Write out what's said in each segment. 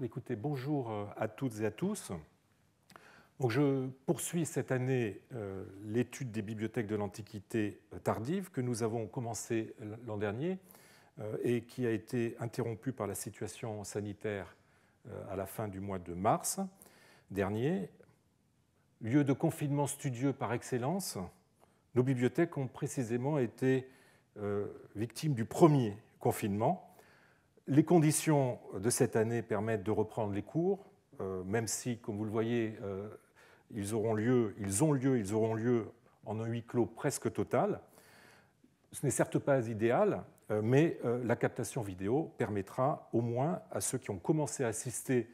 Écoutez, bonjour euh, à toutes et à tous. je poursuis cette année euh, l'étude des bibliothèques de l'Antiquité euh, tardive que nous avons commencé l'an dernier et qui a été interrompue par la situation sanitaire à la fin du mois de mars dernier. Lieu de confinement studieux par excellence, nos bibliothèques ont précisément été victimes du premier confinement les conditions de cette année permettent de reprendre les cours, euh, même si, comme vous le voyez, euh, ils auront lieu, ils ont lieu, ils auront lieu en un huis clos presque total. Ce n'est certes pas idéal, euh, mais la captation vidéo permettra au moins à ceux qui ont commencé à assister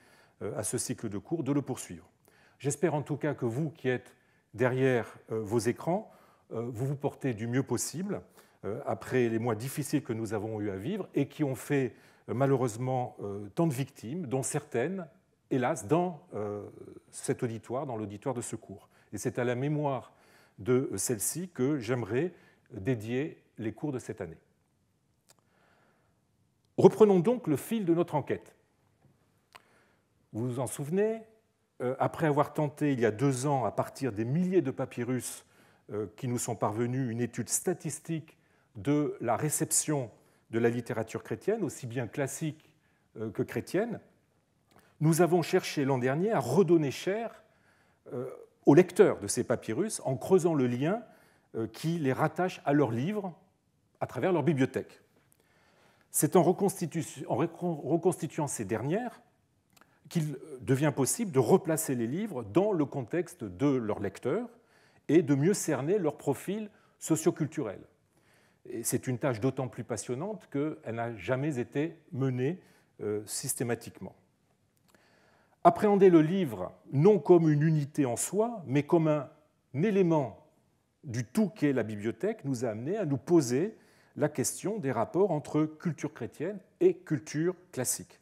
à ce cycle de cours de le poursuivre. J'espère en tout cas que vous qui êtes derrière vos écrans, vous vous portez du mieux possible après les mois difficiles que nous avons eu à vivre et qui ont fait euh, malheureusement euh, tant de victimes, dont certaines, hélas, dans euh, cet auditoire, dans l'auditoire de secours. Et c'est à la mémoire de celle-ci que j'aimerais dédier les cours de cette année. Reprenons donc le fil de notre enquête. Vous vous en souvenez, après avoir tenté il y a deux ans, à partir des milliers de papyrus qui nous sont parvenus, une étude statistique de la réception de la littérature chrétienne, aussi bien classique euh, que chrétienne, nous avons cherché l'an dernier à redonner chair euh, aux lecteurs de ces papyrus en creusant le lien euh, qui les rattache à leurs livres à travers leur bibliothèque. C'est en, reconstituant ces dernières qu'il devient possible de replacer les livres dans le contexte de leurs lecteurs et de mieux cerner leur profil socioculturel c'est une tâche d'autant plus passionnante qu'elle n'a jamais été menée euh, systématiquement. Appréhender le livre non comme une unité en soi, mais comme un élément du tout qu'est la bibliothèque, nous a amené à nous poser la question des rapports entre culture chrétienne et culture classique.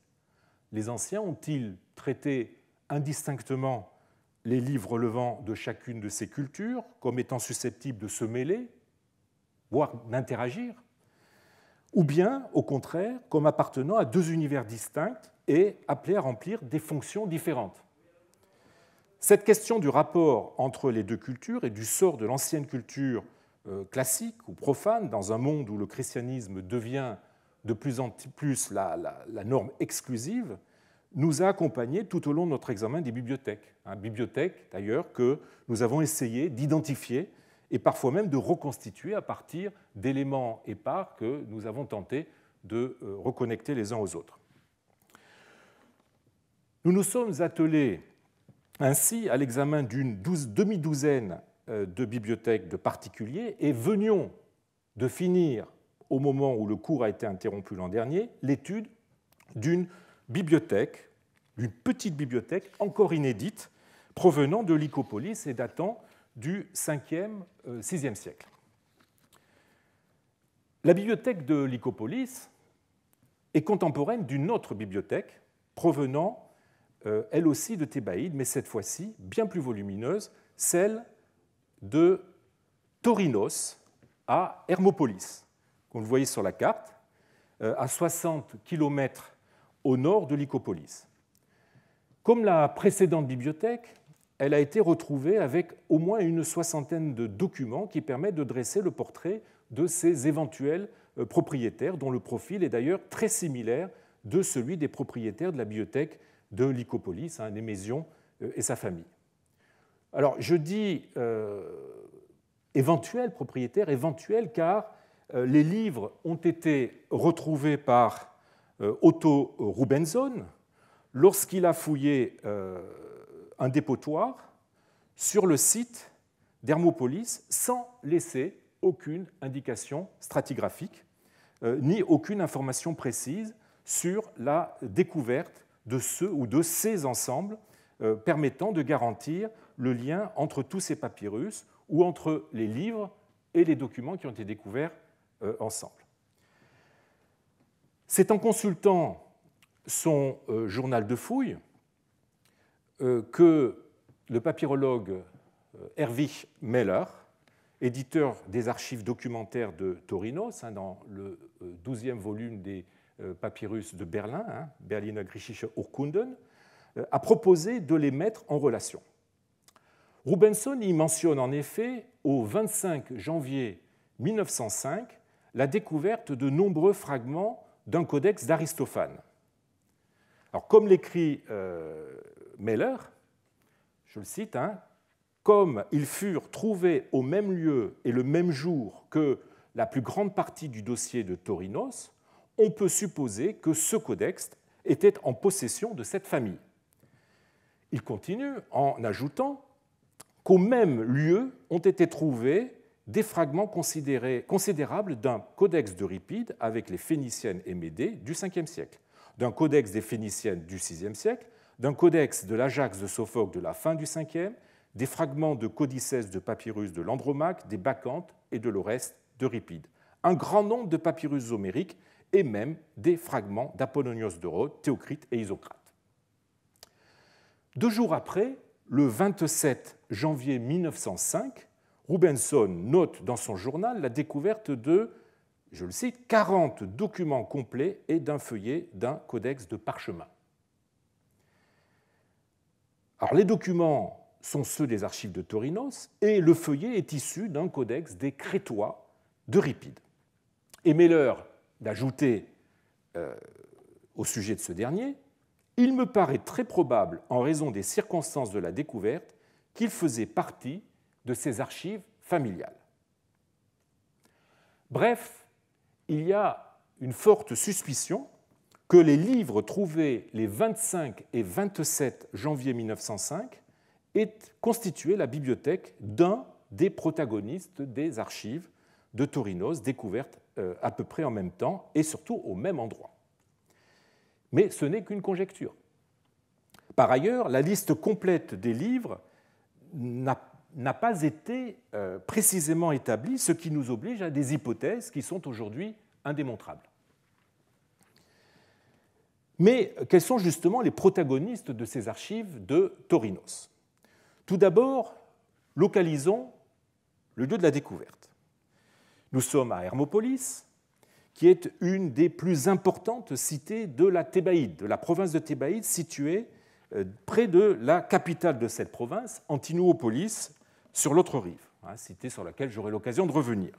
Les anciens ont-ils traité indistinctement les livres relevant de chacune de ces cultures comme étant susceptibles de se mêler voire d'interagir, ou bien, au contraire, comme appartenant à deux univers distincts et appelés à remplir des fonctions différentes. Cette question du rapport entre les deux cultures et du sort de l'ancienne culture euh, classique ou profane dans un monde où le christianisme devient de plus en plus la, norme exclusive, nous a accompagnés tout au long de notre examen des bibliothèques. Hein, bibliothèque, d'ailleurs, que nous avons essayé d'identifier et parfois même de reconstituer à partir d'éléments épars que nous avons tenté de euh, reconnecter les uns aux autres. Nous nous sommes attelés ainsi à l'examen d'une demi-douzaine euh, de bibliothèques de particuliers et venions de finir, au moment où le cours a été interrompu l'an dernier, l'étude d'une bibliothèque, d'une petite bibliothèque encore inédite, provenant de Lycopolis et datant du 5e, 6e euh, siècle. La bibliothèque de Lycopolis est contemporaine d'une autre bibliothèque provenant euh, elle aussi de Thébaïde, mais cette fois-ci bien plus volumineuse, celle de Torinos à Hermopolis, qu'on le voyait sur la carte, euh, à 60 km au nord de Lycopolis. Comme la précédente bibliothèque, elle a été retrouvée avec au moins une soixantaine de documents qui permettent de dresser le portrait de ses éventuels euh, propriétaires, dont le profil est d'ailleurs très similaire de celui des propriétaires de la bibliothèque de Lycopolis, des hein, Némésion euh, et sa famille. Alors je dis éventuels éventuel propriétaire, éventuel, car euh, les livres ont été retrouvés par Otto Rubenson lorsqu'il a fouillé un dépotoir sur le site d'Hermopolis sans laisser aucune indication stratigraphique euh, ni aucune information précise sur la découverte de ce ou de ces ensembles euh, permettant de garantir le lien entre tous ces papyrus ou entre les livres et les documents qui ont été découverts euh, ensemble. C'est en consultant son journal de fouille. Euh, que le papyrologue euh, Erwig Meller, éditeur des archives documentaires de Torinos, hein, dans le 12e euh, volume des papyrus de Berlin, hein, Berliner Griechische Urkunden, a proposé de les mettre en relation. Rubenson y mentionne en effet, au 25 janvier 1905, la découverte de nombreux fragments d'un codex d'Aristophane. Alors, comme l'écrit Meller, je le cite, hein, comme ils furent trouvés au même lieu et le même jour que la plus grande partie du dossier de Torinos, on peut supposer que ce codex était en possession de cette famille. Il continue en ajoutant qu'au même lieu ont été trouvés des fragments considérables d'un codex d'Euripide avec les Phéniciennes et médées du 5e siècle, d'un codex des Phéniciennes du 6e siècle, d'un codex de l'Ajax de Sophocle de la fin du 5 des fragments de codices de papyrus de l'Andromaque, des Bacchantes et de l'Oreste d'Euripide. Un grand nombre de papyrus homériques et même des fragments d'Apollonios de Rhodes, Théocrite et Isocrate. Deux jours après, le 27 janvier 1905, Rubenson note dans son journal la découverte de, je le cite, 40 documents complets et d'un feuillet d'un codex de parchemin les documents sont ceux des archives de Torinos et le feuillet est issu d'un codex des Crétois d'Euripide. Et Meller d'ajouter euh, au sujet de ce dernier Il me paraît très probable, en raison des circonstances de la découverte, qu'il faisait partie de ces archives familiales. Bref, il y a une forte suspicion que les livres trouvés les 25 et 27 janvier 1905 aient constitué la bibliothèque d'un des protagonistes des archives de Torinos, découvertes euh, à peu près en même temps et surtout au même endroit. Mais ce n'est qu'une conjecture. Par ailleurs, la liste complète des livres n'a pas été euh, précisément établie, ce qui nous oblige à des hypothèses qui sont aujourd'hui indémontrables. Mais quels sont justement les protagonistes de ces archives de Torinos Tout d'abord, localisons le lieu de la découverte. Nous sommes à Hermopolis, qui est une des plus importantes cités de la Thébaïde, de la province de Thébaïde, située euh, près de la capitale de cette province, Antinoopolis, sur l'autre rive, hein, cité sur laquelle j'aurai l'occasion de revenir.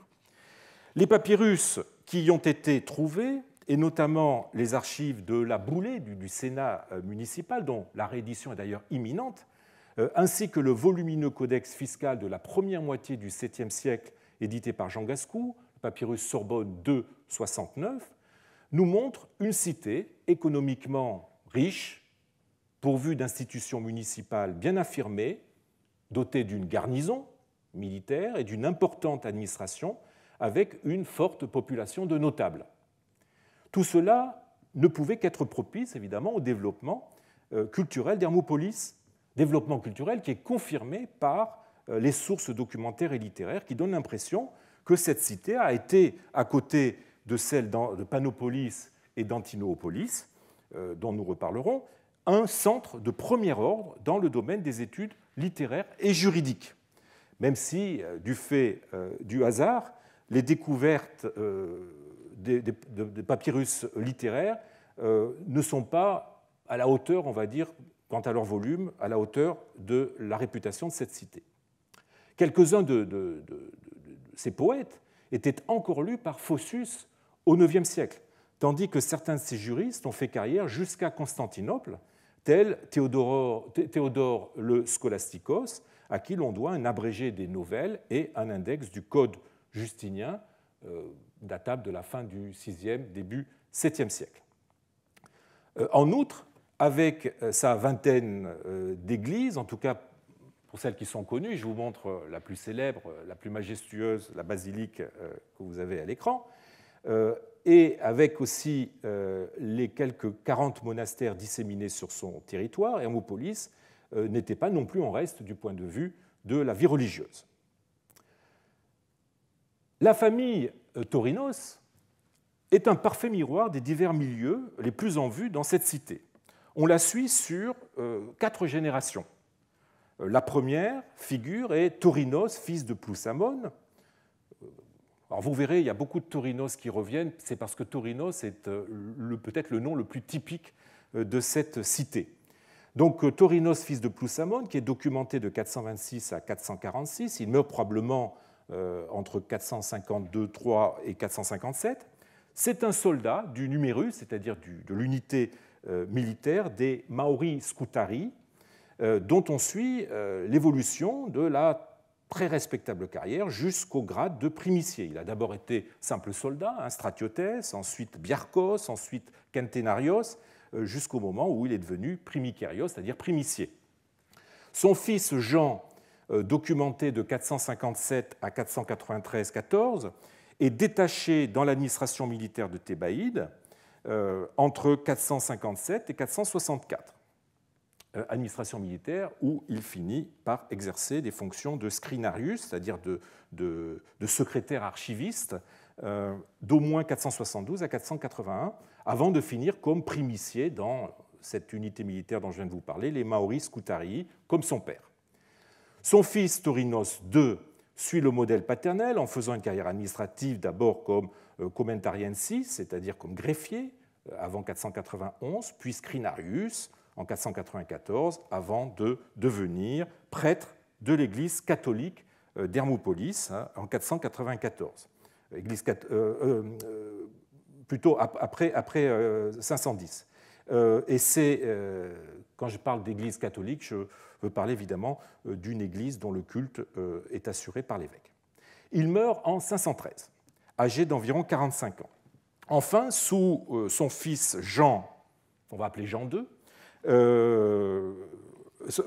Les papyrus qui y ont été trouvés et notamment les archives de la boulée du, Sénat euh, municipal, dont la réédition est d'ailleurs imminente, euh, ainsi que le volumineux codex fiscal de la première moitié du 7e siècle, édité par Jean Gascou, le papyrus Sorbonne 269, nous montrent une cité économiquement riche, pourvue d'institutions municipales bien affirmées, dotée d'une garnison militaire et d'une importante administration, avec une forte population de notables. Tout cela ne pouvait qu'être propice, évidemment, au développement euh, culturel d'Hermopolis, développement culturel qui est confirmé par euh, les sources documentaires et littéraires qui donnent l'impression que cette cité a été, à côté de celle de Panopolis et d'Antinoopolis, euh, dont nous reparlerons, un centre de premier ordre dans le domaine des études littéraires et juridiques. Même si, du fait du hasard, les découvertes des, papyrus littéraires euh, ne sont pas à la hauteur, on va dire, quant à leur volume, à la hauteur de la réputation de cette cité. Quelques-uns de, ces poètes étaient encore lus par Phocius au IXe siècle, tandis que certains de ces juristes ont fait carrière jusqu'à Constantinople, tel Théodore, le Scolasticos, à qui l'on doit un abrégé des nouvelles et un index du Code justinien, euh, datable de la fin du 6e, début 7e siècle. Euh, en outre, avec euh, sa vingtaine euh, d'églises, en tout cas pour celles qui sont connues, je vous montre la plus célèbre, la plus majestueuse, la basilique que vous avez à l'écran, et avec aussi les quelques 40 monastères disséminés sur son territoire, Hermopolis n'était pas non plus en reste du point de vue de la vie religieuse. La famille euh, Torinos est un parfait miroir des divers milieux les plus en vue dans cette cité. On la suit sur euh, quatre générations. Euh, la première figure est Torinos, fils de Plousamon. Alors vous verrez, il y a beaucoup de Torinos qui reviennent, c'est parce que Torinos est peut-être le nom le plus typique de cette cité. Donc Torinos, fils de Ploussamon, qui est documenté de 426 à 446, il meurt probablement euh, entre 452-3 et 457. C'est un soldat du numérus c'est-à-dire de l'unité euh, militaire des Maori Scutari, euh, dont on suit l'évolution de la très respectable carrière jusqu'au grade de primicier. Il a d'abord été simple soldat, un hein, stratiotes, ensuite biarcos, ensuite quintenarios, jusqu'au moment où il est devenu primicarios, c'est-à-dire primicier. Son fils Jean euh, documenté de 457 à 493-14 est détaché dans l'administration militaire de Thébaïde euh, entre 457 et 464 euh, administration militaire où il finit par exercer des fonctions de scrinarius, c'est-à-dire de, secrétaire archiviste, d'au moins 472 à 481, avant de finir comme primicier dans cette unité militaire dont je viens de vous parler, les Maoris Koutari, comme son père. Son fils Torinos II suit le modèle paternel en faisant une carrière administrative d'abord comme euh, commentariensis, c'est-à-dire comme greffier euh, avant 491, puis scrinarius en 494 avant de devenir prêtre de l'Église catholique euh, d'Hermopolis hein, en 494. plutôt après 510. Euh, et c'est, euh, quand je parle d'église catholique, je veux parler évidemment euh, d'une église dont le culte est assuré par l'évêque. Il meurt en 513, âgé d'environ 45 ans. Enfin, sous son fils Jean, on va appeler Jean II,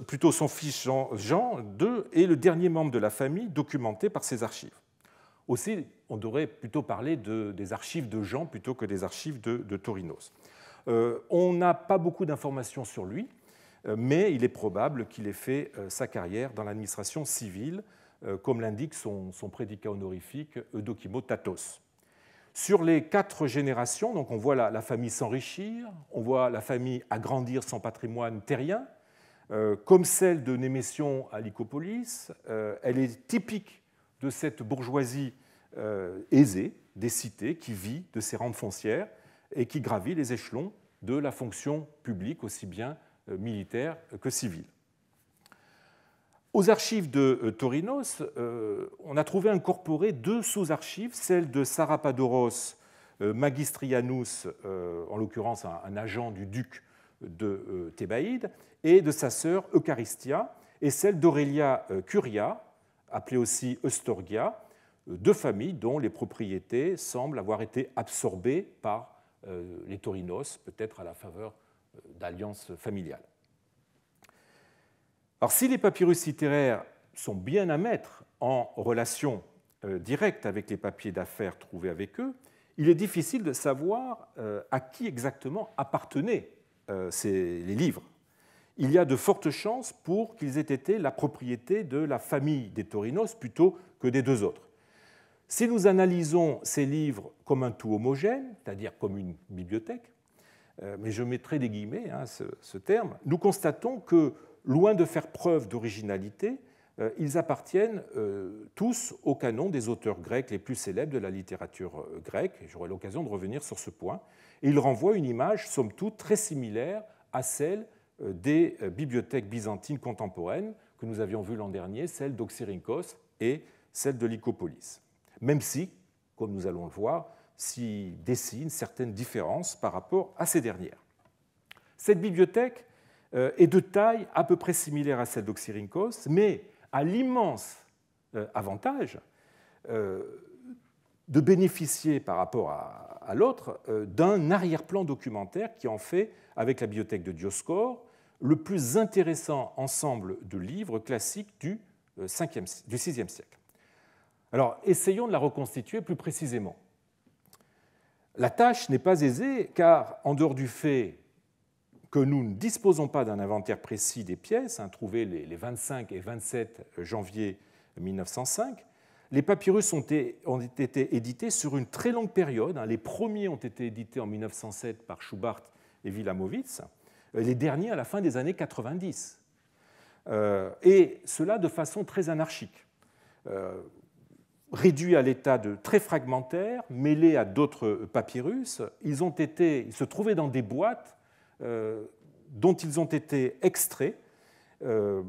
plutôt son fils Jean, Jean II, est le dernier membre de la famille documenté par ses archives. Aussi, on devrait plutôt parler des archives de Jean plutôt que des archives de, de Torinos. Euh, on n'a pas beaucoup d'informations sur lui, euh, mais il est probable qu'il ait fait euh, sa carrière dans l'administration civile, comme l'indique son, prédicat honorifique Eudokimo Tatos. Sur les quatre générations, donc on voit la, famille s'enrichir, on voit la famille agrandir son patrimoine terrien, comme celle de Némession à Lycopolis. elle est typique de cette bourgeoisie aisée des cités qui vit de ses rentes foncières et qui gravit les échelons de la fonction publique, aussi bien euh, militaire que civile. Aux archives de euh, Torinos, euh, on a trouvé incorporées deux sous-archives, celle de Sarapadoros Magistrianus, en l'occurrence un agent du duc de Thébaïde, et de sa sœur Eucharistia, et celle d'Aurelia Curia, appelée aussi Eustorgia, deux familles dont les propriétés semblent avoir été absorbées par euh, les taurinos, peut-être à la faveur euh, d'alliances familiales. Alors si les papyrus littéraires sont bien à mettre en relation euh, directe avec les papiers d'affaires trouvés avec eux, il est difficile de savoir à qui exactement appartenaient ces, les livres. Il y a de fortes chances pour qu'ils aient été la propriété de la famille des Taurinos plutôt que des deux autres. Si nous analysons ces livres comme un tout homogène, c'est-à-dire comme une bibliothèque, euh, mais je mettrai des guillemets à hein, ce, terme, nous constatons que, loin de faire preuve d'originalité, euh, ils appartiennent euh, tous au canon des auteurs grecs les plus célèbres de la littérature grecque, j'aurai l'occasion de revenir sur ce point, et ils renvoient une image, somme toute, très similaire à celle des bibliothèques byzantines contemporaines que nous avions vues l'an dernier, celle d'Oxyrhynchos et celle de Lycopolis. Même si, comme nous allons le voir, s'y dessinent certaines différences par rapport à ces dernières. Cette bibliothèque euh, est de taille à peu près similaire à celle d'Oxyrhynchos, mais a l'immense euh, avantage euh, de bénéficier par rapport à l'autre d'un arrière-plan documentaire qui en fait, avec la bibliothèque de Dioscor, le plus intéressant ensemble de livres classiques du, 5 du 6e siècle. Alors essayons de la reconstituer plus précisément. La tâche n'est pas aisée car, en dehors du fait que nous ne disposons pas d'un inventaire précis des pièces, hein, trouvées les 25 et 27 janvier 1905, les papyrus ont été, édités sur une très longue période. Hein. les premiers ont été édités en 1907 par Schubart et Wilamowitz, les derniers à la fin des années 90. Euh, et cela de façon très anarchique. Euh, réduits à l'état de très fragmentaires, mêlés à d'autres papyrus. Ils, ont été, se trouvaient dans des boîtes euh, dont ils ont été extraits euh,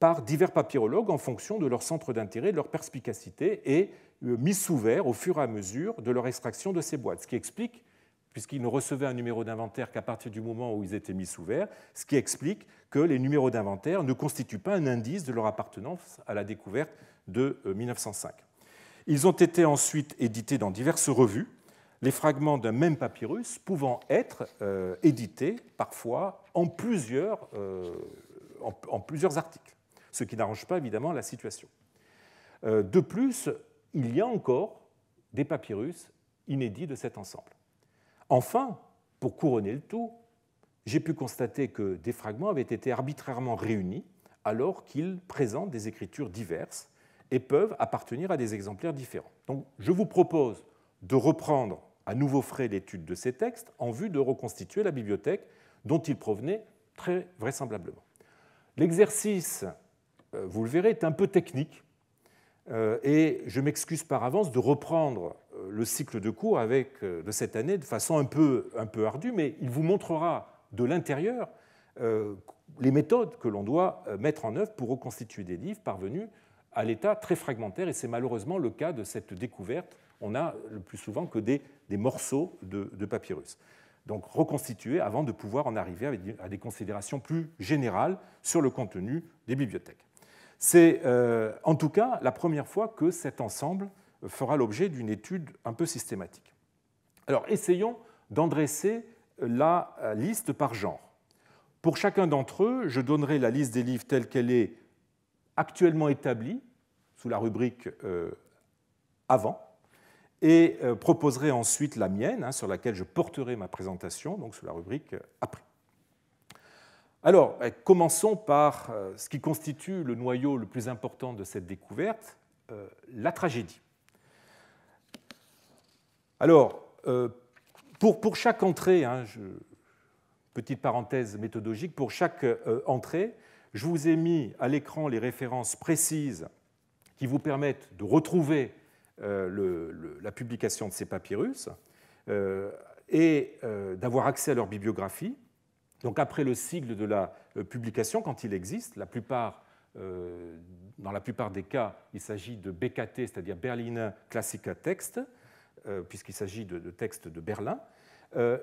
par divers papyrologues en fonction de leur centre d'intérêt, de leur perspicacité, et euh, mis sous verre au fur et à mesure de leur extraction de ces boîtes. Ce qui explique, puisqu'ils ne recevaient un numéro d'inventaire qu'à partir du moment où ils étaient mis sous verre, ce qui explique que les numéros d'inventaire ne constituent pas un indice de leur appartenance à la découverte de 1905. Euh, Ils ont été ensuite édités dans diverses revues, les fragments d'un même papyrus pouvant être euh, édités parfois en plusieurs, euh, en, plusieurs articles, ce qui n'arrange pas évidemment la situation. de plus, il y a encore des papyrus inédits de cet ensemble. Enfin, pour couronner le tout, j'ai pu constater que des fragments avaient été arbitrairement réunis alors qu'ils présentent des écritures diverses et peuvent appartenir à des exemplaires différents. Donc je vous propose de reprendre à nouveau frais l'étude de ces textes en vue de reconstituer la bibliothèque dont ils provenaient très vraisemblablement. L'exercice, euh, vous le verrez, est un peu technique euh, et je m'excuse par avance de reprendre euh, le cycle de cours avec, de cette année de façon peu, un peu ardue, mais il vous montrera de l'intérieur les méthodes que l'on doit mettre en œuvre pour reconstituer des livres parvenus à l'état très fragmentaire, et c'est malheureusement le cas de cette découverte. On a le plus souvent que des, morceaux de, papyrus. Donc reconstitués avant de pouvoir en arriver à des considérations plus générales sur le contenu des bibliothèques. C'est euh, en tout cas la première fois que cet ensemble fera l'objet d'une étude un peu systématique. Alors essayons d'endresser la liste par genre. Pour chacun d'entre eux, je donnerai la liste des livres telle qu'elle est actuellement établie sous la rubrique euh, avant et euh, proposerai ensuite la mienne, hein, sur laquelle je porterai ma présentation, donc sous la rubrique euh, après. Alors, eh, commençons par ce qui constitue le noyau le plus important de cette découverte, la tragédie. Alors, pour, pour, chaque entrée, hein, petite parenthèse méthodologique, pour chaque entrée, je vous ai mis à l'écran les références précises qui vous permettent de retrouver euh, la publication de ces papyrus euh, et euh, d'avoir accès à leur bibliographie. Donc après le sigle de la publication, quand il existe, la plupart, dans la plupart des cas, il s'agit de BKT, c'est-à-dire Berliner Classica Text, puisqu'il s'agit de, textes de Berlin.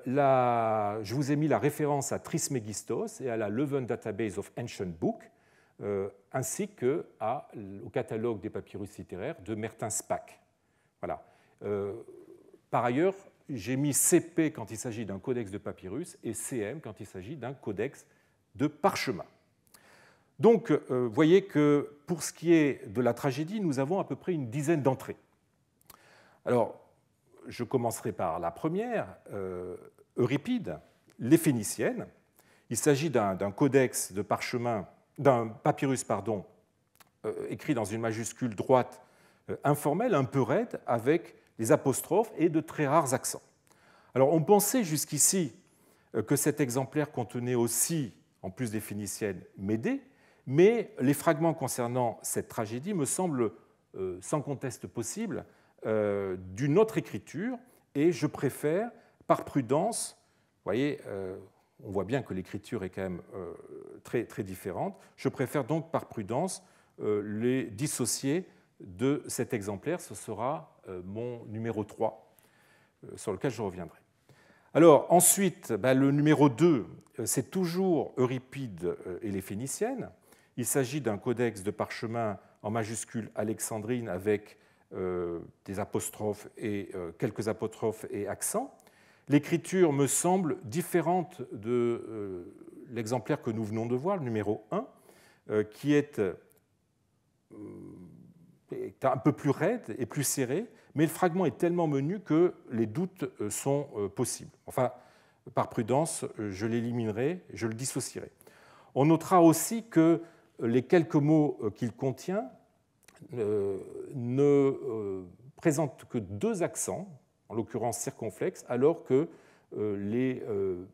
La, je vous ai mis la référence à Trismegistos et à la Leuven Database of Ancient Books, euh, ainsi qu'au catalogue des papyrus littéraires de Mertin Spack. Voilà. Euh, par ailleurs, j'ai mis CP quand il s'agit d'un codex de papyrus et CM quand il s'agit d'un codex de parchemin. Donc, euh, vous voyez que pour ce qui est de la tragédie, nous avons à peu près une dizaine d'entrées. Alors, je commencerai par la première, Euripide, les Phéniciennes. Il s'agit d'un codex de parchemin d'un papyrus pardon, euh, écrit dans une majuscule droite euh, informelle, un peu raide, avec des apostrophes et de très rares accents. Alors on pensait jusqu'ici euh, que cet exemplaire contenait aussi, en plus des Phéniciennes, Médée, mais les fragments concernant cette tragédie me semblent sans conteste possible d'une autre écriture, et je préfère, par prudence, vous voyez, on voit bien que l'écriture est quand même euh, très, très différente. Je préfère donc, par prudence, euh, les dissocier de cet exemplaire. Ce sera euh, mon numéro 3, sur lequel je reviendrai. Alors, ensuite, bah, le numéro 2, c'est toujours Euripide et les Phéniciennes. Il s'agit d'un codex de parchemin en majuscule alexandrine avec des apostrophes et quelques apostrophes et accents l'écriture me semble différente de euh, l'exemplaire que nous venons de voir, le numéro 1, euh, qui euh, est, un peu plus raide et plus serré, mais le fragment est tellement menu que les doutes sont possibles. Enfin, par prudence, je l'éliminerai, je le dissocierai. On notera aussi que les quelques mots qu'il contient ne présentent que deux accents, en l'occurrence circonflexe, alors que euh, les euh,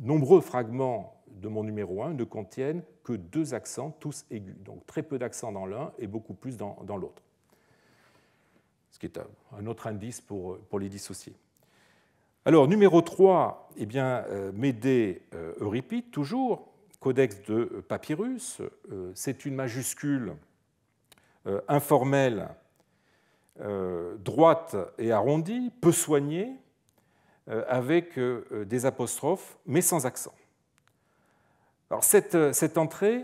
nombreux fragments de mon numéro 1 ne contiennent que deux accents, tous aigus. Donc très peu d'accents dans l'un et beaucoup plus dans, l'autre. Ce qui est un autre indice pour, pour les dissocier. Alors, numéro 3, eh bien, euh, Médée Euripide, toujours, codex de papyrus, c'est une majuscule informelle euh, droite et arrondie, peu soignée, euh, avec euh, des apostrophes, mais sans accent. Alors cette, entrée,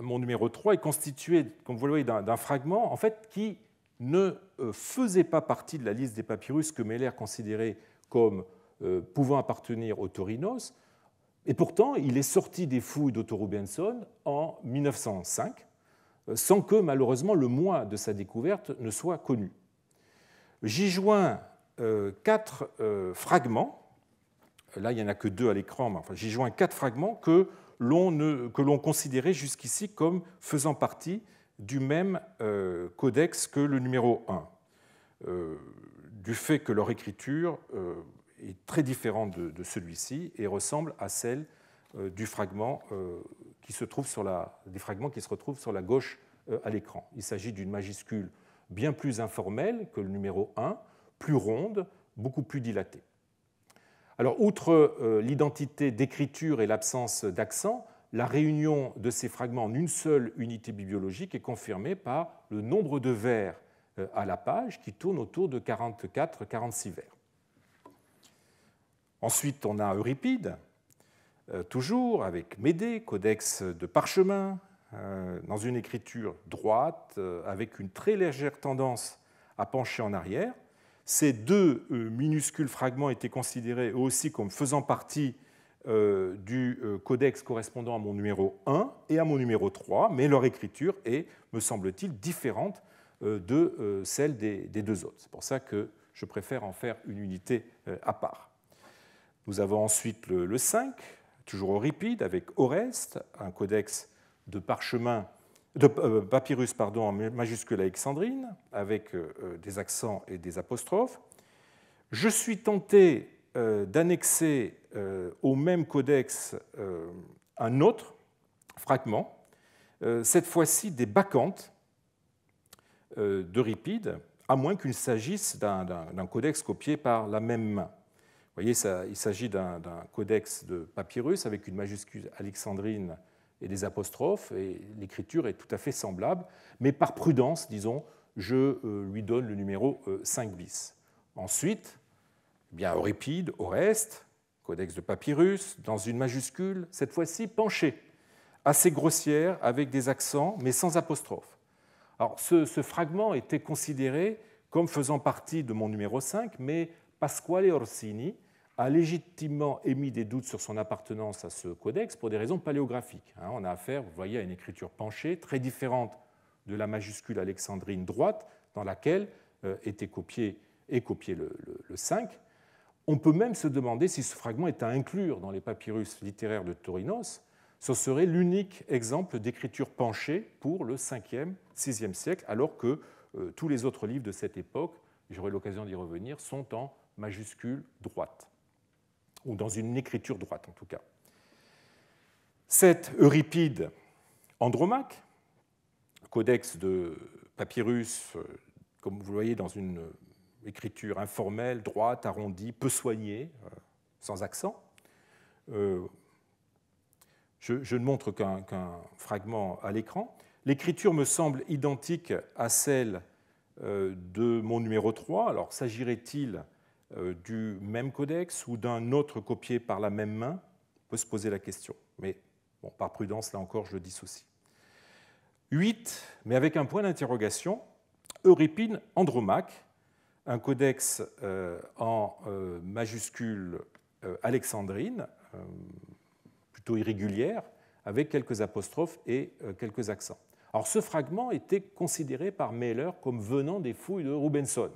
mon numéro 3, est constituée, comme vous le voyez, d'un fragment en fait, qui ne faisait pas partie de la liste des papyrus que Meller considérait comme pouvant appartenir au Torinos. Et pourtant, il est sorti des fouilles d'Otto Rubenson en 1905. Euh, sans que malheureusement le mois de sa découverte ne soit connu. J'y joins euh, quatre euh, fragments, là il n'y en a que deux à l'écran, mais enfin, j'y joins quatre fragments que l'on considérait jusqu'ici comme faisant partie du même codex que le numéro 1, du fait que leur écriture est très différente de, de celui-ci et ressemble à celle euh, du fragment euh, qui se trouve sur la, des fragments qui se retrouvent sur la gauche euh, à l'écran. Il s'agit d'une majuscule bien plus informelle que le numéro 1, plus ronde, beaucoup plus dilatée. Alors, outre l'identité d'écriture et l'absence d'accent, la réunion de ces fragments en une seule unité bibliologique est confirmée par le nombre de vers à la page qui tourne autour de 44-46 vers. Ensuite, on a Euripide, euh, toujours avec Médée, codex de parchemin, euh, dans une écriture droite, euh, avec une très légère tendance à pencher en arrière. Ces deux minuscules fragments étaient considérés aussi comme faisant partie du codex correspondant à mon numéro 1 et à mon numéro 3, mais leur écriture est, me semble-t-il, différente de celle des deux autres. C'est pour ça que je préfère en faire une unité à part. Nous avons ensuite le 5, toujours Euripide, avec Oreste, un codex de parchemin, de euh, papyrus pardon, en majuscule alexandrine, avec euh, euh, des accents et des apostrophes. Je suis tenté d'annexer au même codex un autre fragment, cette fois-ci des bacchantes d'Euripide, à moins qu'il s'agisse d'un codex copié par la même main. Vous voyez, il s'agit d'un codex de papyrus avec une majuscule alexandrine et des apostrophes, et l'écriture est tout à fait semblable, mais par prudence, disons, je euh, lui donne le numéro 5 euh, bis. Ensuite, eh bien Euripide, Oreste, codex de papyrus, dans une majuscule, cette fois-ci penchée, assez grossière, avec des accents, mais sans apostrophe. Alors, ce, ce fragment était considéré comme faisant partie de mon numéro 5, mais Pasquale Orsini, a légitimement émis des doutes sur son appartenance à ce codex pour des raisons paléographiques. Hein. On a affaire, vous voyez, à une écriture penchée, très différente de la majuscule alexandrine droite, dans laquelle euh, était copié, et copié le, 5. On peut même se demander si ce fragment est à inclure dans les papyrus littéraires de Torinos. Ce serait l'unique exemple d'écriture penchée pour le 5e, 6e siècle, alors que euh, tous les autres livres de cette époque, j'aurai l'occasion d'y revenir, sont en majuscule droite ou dans une écriture droite en tout cas. Cet Euripide Andromaque, codex de papyrus, euh, comme vous le voyez, dans une écriture informelle, droite, arrondie, peu soignée, euh, sans accent, euh, je, ne montre qu'un fragment à l'écran. L'écriture me semble identique à celle de mon numéro 3. Alors s'agirait-il euh, du même codex ou d'un autre copié par la même main, peut se poser la question. Mais bon, par prudence, là encore, je le dissocie. 8, mais avec un point d'interrogation, Euripine Andromaque, un codex euh, en euh, majuscule alexandrine, plutôt irrégulière, avec quelques apostrophes et quelques accents. Alors ce fragment était considéré par Mailer comme venant des fouilles de Rubenson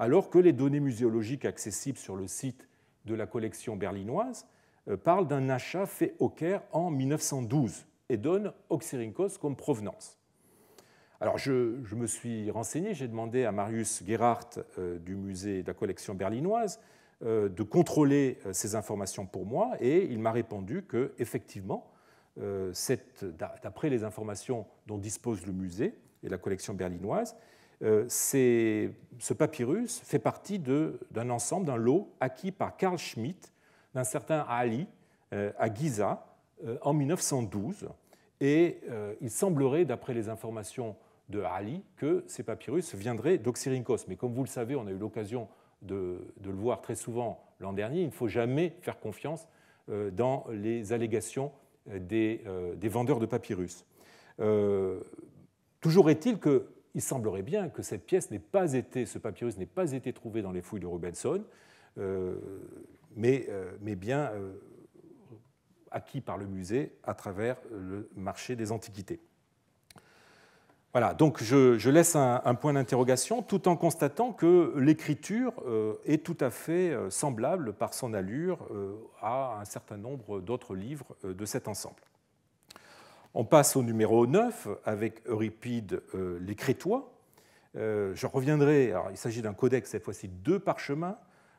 alors que les données muséologiques accessibles sur le site de la collection berlinoise euh, parlent d'un achat fait au Caire en 1912 et donnent Oxyrhynchos comme provenance. Alors je, me suis renseigné, j'ai demandé à Marius Gerhardt euh, du musée de la collection berlinoise euh, de contrôler ces informations pour moi et il m'a répondu que effectivement, d'après les informations dont dispose le musée et la collection berlinoise, euh, ce papyrus fait partie d'un ensemble, d'un lot acquis par Carl Schmitt, d'un certain Ali, euh, à Giza, euh, en 1912. Et il semblerait, d'après les informations de Ali, que ces papyrus viendraient d'Oxyrhynchos. Mais comme vous le savez, on a eu l'occasion de, le voir très souvent l'an dernier, il ne faut jamais faire confiance dans les allégations des, vendeurs de papyrus. toujours est-il que il semblerait bien que cette pièce n'ait pas été, ce papyrus n'ait pas été trouvé dans les fouilles de Robinson, euh, mais, euh, mais, bien euh, acquis par le musée à travers le marché des antiquités. Voilà, donc je, laisse un point d'interrogation tout en constatant que l'écriture est tout à fait semblable par son allure à un certain nombre d'autres livres de cet ensemble. On passe au numéro 9 avec Euripide euh, Crétois. Euh, je reviendrai, il s'agit d'un codex, cette fois-ci deux parchemins,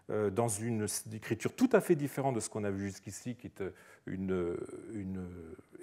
euh, dans une écriture tout à fait différente de ce qu'on a vu jusqu'ici, qui est euh, une, une,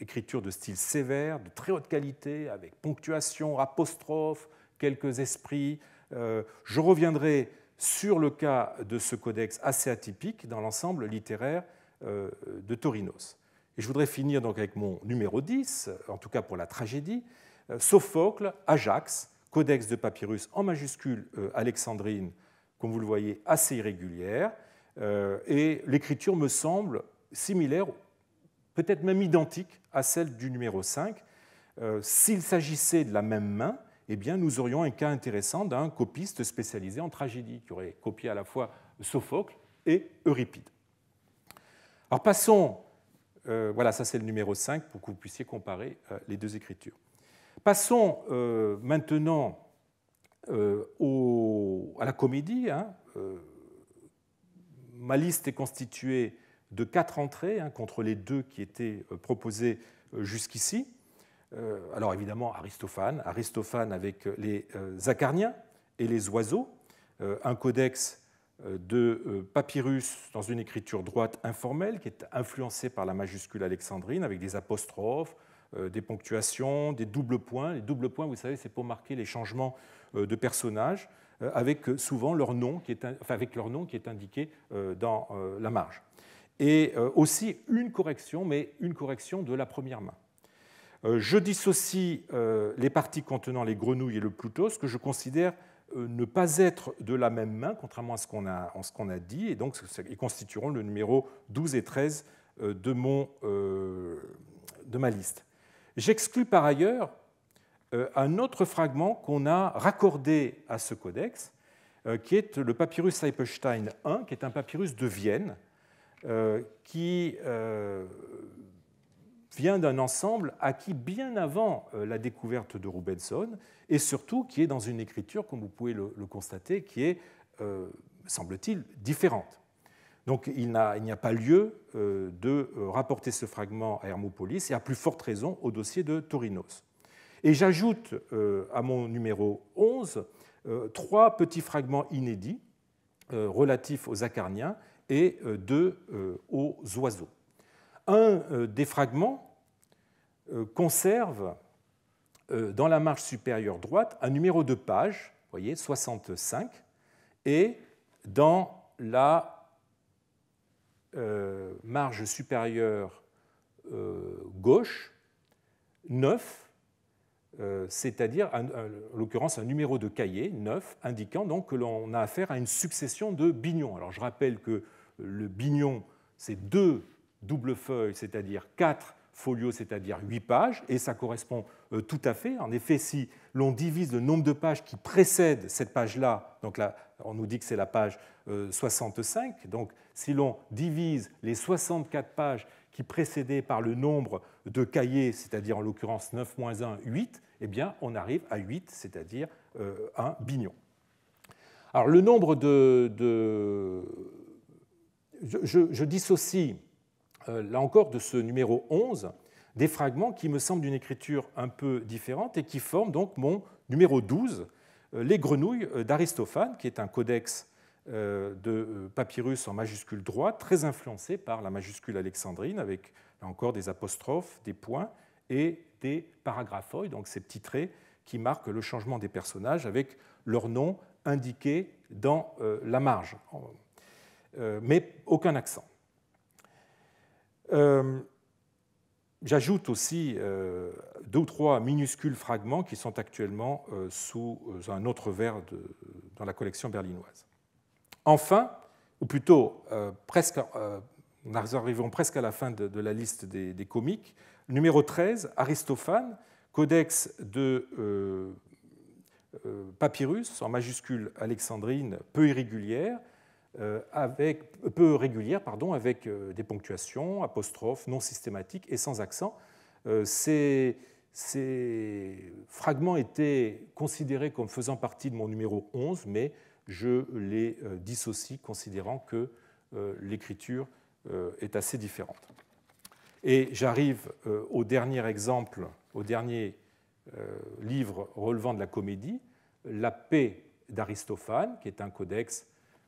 écriture de style sévère, de très haute qualité, avec ponctuation, apostrophe, quelques esprits. je reviendrai sur le cas de ce codex assez atypique dans l'ensemble littéraire de Torinos je voudrais finir donc avec mon numéro 10, en tout cas pour la tragédie, euh, Sophocle, Ajax, Codex de papyrus en majuscule euh, alexandrine, comme vous le voyez, assez irrégulière. Euh, et l'écriture me semble similaire, peut-être même identique à celle du numéro 5. S'il s'agissait de la même main, eh bien, nous aurions un cas intéressant d'un copiste spécialisé en tragédie, qui aurait copié à la fois Sophocle et Euripide. Alors passons euh, voilà, ça c'est le numéro 5 pour que vous puissiez comparer euh, les deux écritures. Passons euh, maintenant à la comédie. Hein. ma liste est constituée de quatre entrées hein, contre les deux qui étaient proposées jusqu'ici. alors évidemment Aristophane, Aristophane avec les acarniens et les oiseaux, un codex euh, de euh, papyrus dans une écriture droite informelle qui est influencée par la majuscule alexandrine avec des apostrophes, euh, des ponctuations, des doubles points. Les doubles points, vous savez, c'est pour marquer les changements de personnages avec souvent leur nom qui est, avec leur nom qui est indiqué dans la marge. Et aussi une correction, mais une correction de la première main. Je dissocie les parties contenant les grenouilles et le plutos que je considère euh, ne pas être de la même main, contrairement à ce qu'on a, dit, et donc ils constitueront le numéro 12 et 13 euh, de, mon, euh, de ma liste. J'exclus par ailleurs un autre fragment qu'on a raccordé à ce codex, qui est le papyrus Eipenstein 1, qui est un papyrus de Vienne, qui vient d'un ensemble acquis bien avant euh, la découverte de Rubenson et surtout qui est dans une écriture, comme vous pouvez le, constater, qui est, euh, semble-t-il, différente. Donc il n'y a, pas lieu euh, de rapporter ce fragment à Hermopolis et à plus forte raison au dossier de Torinos. Et j'ajoute à mon numéro 11 trois petits fragments inédits relatifs aux acarniens et deux aux oiseaux un euh, des fragments euh, conserve euh, dans la marge supérieure droite un numéro de page, vous voyez, 65, et dans la marge supérieure gauche, 9, c'est-à-dire en l'occurrence un numéro de cahier, 9, indiquant donc que l'on a affaire à une succession de bignons. Alors je rappelle que le bignon, c'est deux double feuille, c'est-à-dire 4 folios, c'est-à-dire 8 pages, et ça correspond euh, tout à fait. En effet, si l'on divise le nombre de pages qui précèdent cette page-là, donc là, on nous dit que c'est la page 65, euh, donc si l'on divise les 64 pages qui précédaient par le nombre de cahiers, c'est-à-dire en l'occurrence 9 moins 1, 8, eh bien, on arrive à 8, c'est-à-dire euh, un bignon. Alors, le nombre de. je dissocie euh, là encore, de ce numéro 11, des fragments qui me semblent d'une écriture un peu différente et qui forment donc mon numéro 12, euh, Les grenouilles euh, d'Aristophane, qui est un codex de papyrus en majuscule droite, très influencé par la majuscule alexandrine, avec encore des apostrophes, des points et des paragraphoïdes, donc ces petits traits qui marquent le changement des personnages avec leur nom indiqué dans la marge, mais aucun accent. Euh, j'ajoute aussi euh, deux ou trois minuscules fragments qui sont actuellement euh, sous un autre verre dans la collection berlinoise. Enfin, ou plutôt, presque, nous arrivons presque à la fin de, la liste des, des, comiques, numéro 13, Aristophane, codex de papyrus en majuscule alexandrine peu irrégulière, euh, avec, peu régulière, pardon, avec euh, des ponctuations, apostrophes, non systématiques et sans accent. Euh, ces, ces, fragments étaient considérés comme faisant partie de mon numéro 11, mais je les dissocie considérant que l'écriture est assez différente. Et j'arrive au dernier exemple, au dernier livre relevant de la comédie, La paix d'Aristophane, qui est un codex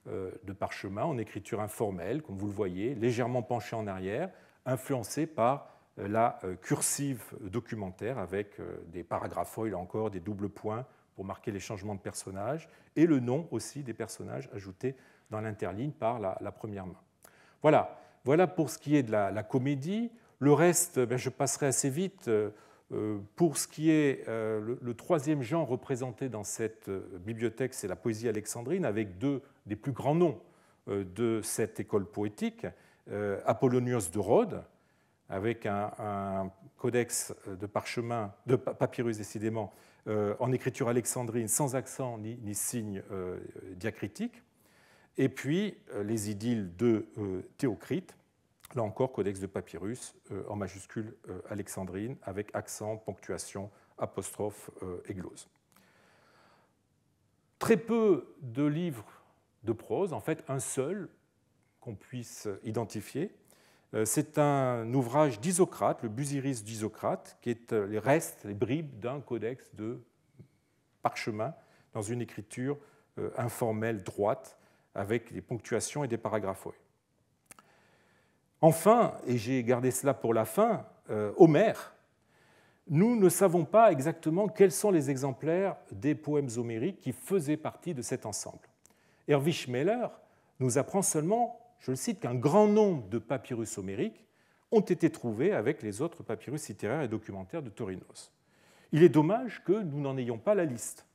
euh, de parchemin en écriture informelle, comme vous le voyez, légèrement penché en arrière, influencé par euh, la euh, cursive documentaire avec des paragraphes, a encore, des doubles points pour marquer les changements de personnages, et le nom aussi des personnages ajoutés dans l'interligne par la, première main. Voilà, voilà pour ce qui est de la, comédie. Le reste, ben, je passerai assez vite. Pour ce qui est le troisième genre représenté dans cette bibliothèque, c'est la poésie alexandrine, avec deux des plus grands noms euh, de cette école poétique, euh, Apollonius de Rhodes, avec un, codex euh, de parchemin, de papyrus décidément, en écriture alexandrine, sans accent ni, ni signe diacritique, et puis les idylles de Théocrite, là encore codex de papyrus en majuscule alexandrine, avec accent, ponctuation, apostrophe et glose. Très peu de livres de prose, en fait un seul qu'on puisse identifier. Euh, c'est un ouvrage d'Isocrate, le Busiris d'Isocrate, qui est euh, les restes, les bribes d'un codex de parchemin dans une écriture euh, informelle droite avec des ponctuations et des paragraphes. Enfin, et j'ai gardé cela pour la fin, Homère, nous ne savons pas exactement quels sont les exemplaires des poèmes homériques qui faisaient partie de cet ensemble erwisch Meller nous apprend seulement, je le cite, qu'un grand nombre de papyrus homériques ont été trouvés avec les autres papyrus littéraires et documentaires de Torinos. Il est dommage que nous n'en ayons pas la liste.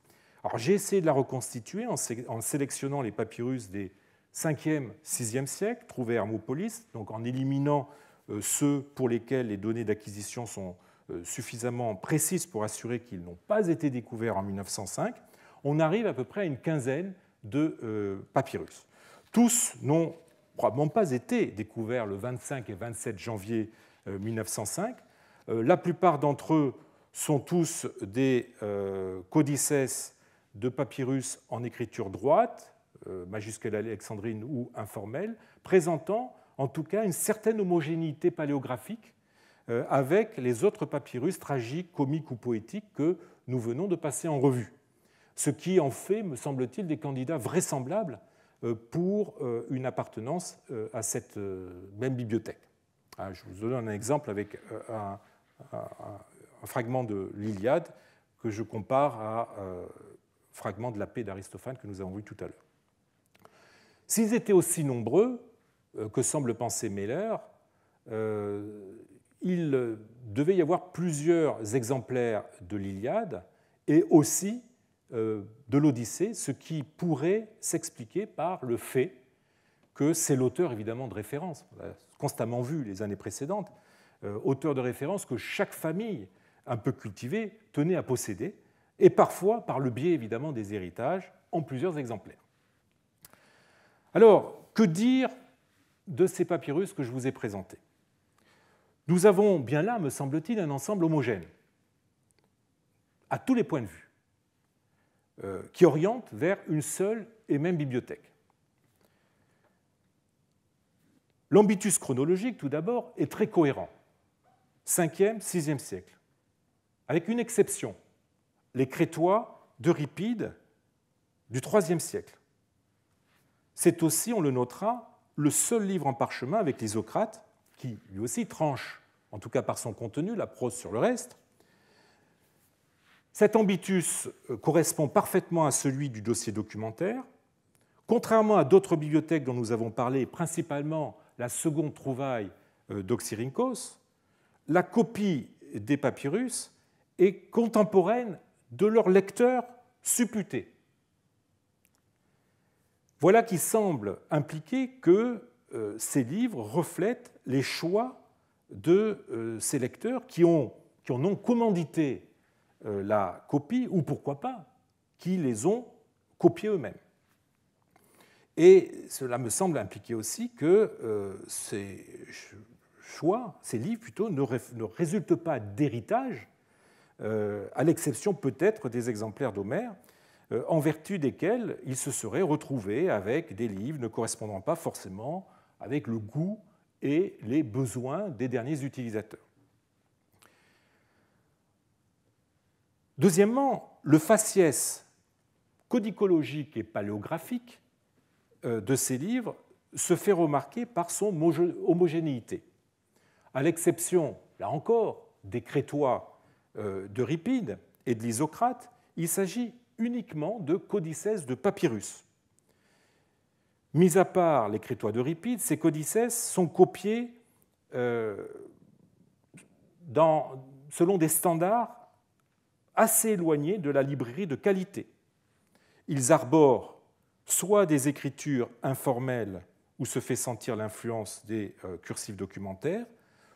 Alors j'ai essayé de la reconstituer en, sélectionnant les papyrus des 5e, 6e siècle, trouvés à Hermopolis, donc en éliminant euh, ceux pour lesquels les données d'acquisition sont euh, suffisamment précises pour assurer qu'ils n'ont pas été découverts en 1905, on arrive à peu près à une quinzaine de euh, papyrus. Tous n'ont probablement pas été découverts le 25 et 27 janvier 1905. Euh, euh, la plupart d'entre eux sont tous des codices de papyrus en écriture droite, majuscule alexandrine ou informelle, présentant en tout cas une certaine homogénéité paléographique avec les autres papyrus tragiques, comiques ou poétiques que nous venons de passer en revue ce qui en fait, me semble-t-il, des candidats vraisemblables euh, pour euh, une appartenance euh, à cette même bibliothèque. Ah, je vous donne un exemple avec un, fragment de l'Iliade que je compare à un fragment de la paix d'Aristophane que nous avons vu tout à l'heure. S'ils étaient aussi nombreux que semble penser Meller, il devait y avoir plusieurs exemplaires de l'Iliade et aussi euh, de l'Odyssée, ce qui pourrait s'expliquer par le fait que c'est l'auteur évidemment de référence. constamment vu les années précédentes, euh, auteur de référence que chaque famille un peu cultivée tenait à posséder, et parfois par le biais évidemment des héritages en plusieurs exemplaires. Alors, que dire de ces papyrus que je vous ai présentés Nous avons bien là, me semble-t-il, un ensemble homogène, à tous les points de vue. Euh, qui oriente vers une seule et même bibliothèque. L'ambitus chronologique, tout d'abord, est très cohérent. 5e, 6e siècle. Avec une exception, les Crétois d'Euripide du 3e siècle. C'est aussi, on le notera, le seul livre en parchemin avec l'Isocrate, qui lui aussi tranche, en tout cas par son contenu, la prose sur le reste, cet ambitus euh, correspond parfaitement à celui du dossier documentaire. Contrairement à d'autres bibliothèques dont nous avons parlé, principalement la seconde trouvaille euh, d'Oxyrhynchos, la copie des papyrus est contemporaine de leur lecteurs supputés. Voilà qui semble impliquer que euh, ces livres reflètent les choix de ces lecteurs qui, qui en ont commandité euh, la copie, ou pourquoi pas, qui les ont copiés eux-mêmes. Et cela me semble impliquer aussi que euh, ces choix, ces livres plutôt, ne, résultent pas d'héritage, euh, à l'exception peut-être des exemplaires d'Homère, en vertu desquels ils se seraient retrouvés avec des livres ne correspondant pas forcément avec le goût et les besoins des derniers utilisateurs. Deuxièmement, le faciès codicologique et paléographique euh, de ces livres se fait remarquer par son homogénéité. À l'exception, là encore, des Crétois euh, de d'Euripide et de l'Isocrate, il s'agit uniquement de codices de papyrus. Mis à part les Crétois de d'Euripide, ces codices sont copiés euh, selon des standards assez éloignés de la librairie de qualité. Ils arborent soit des écritures informelles où se fait sentir l'influence des euh, cursifs documentaires,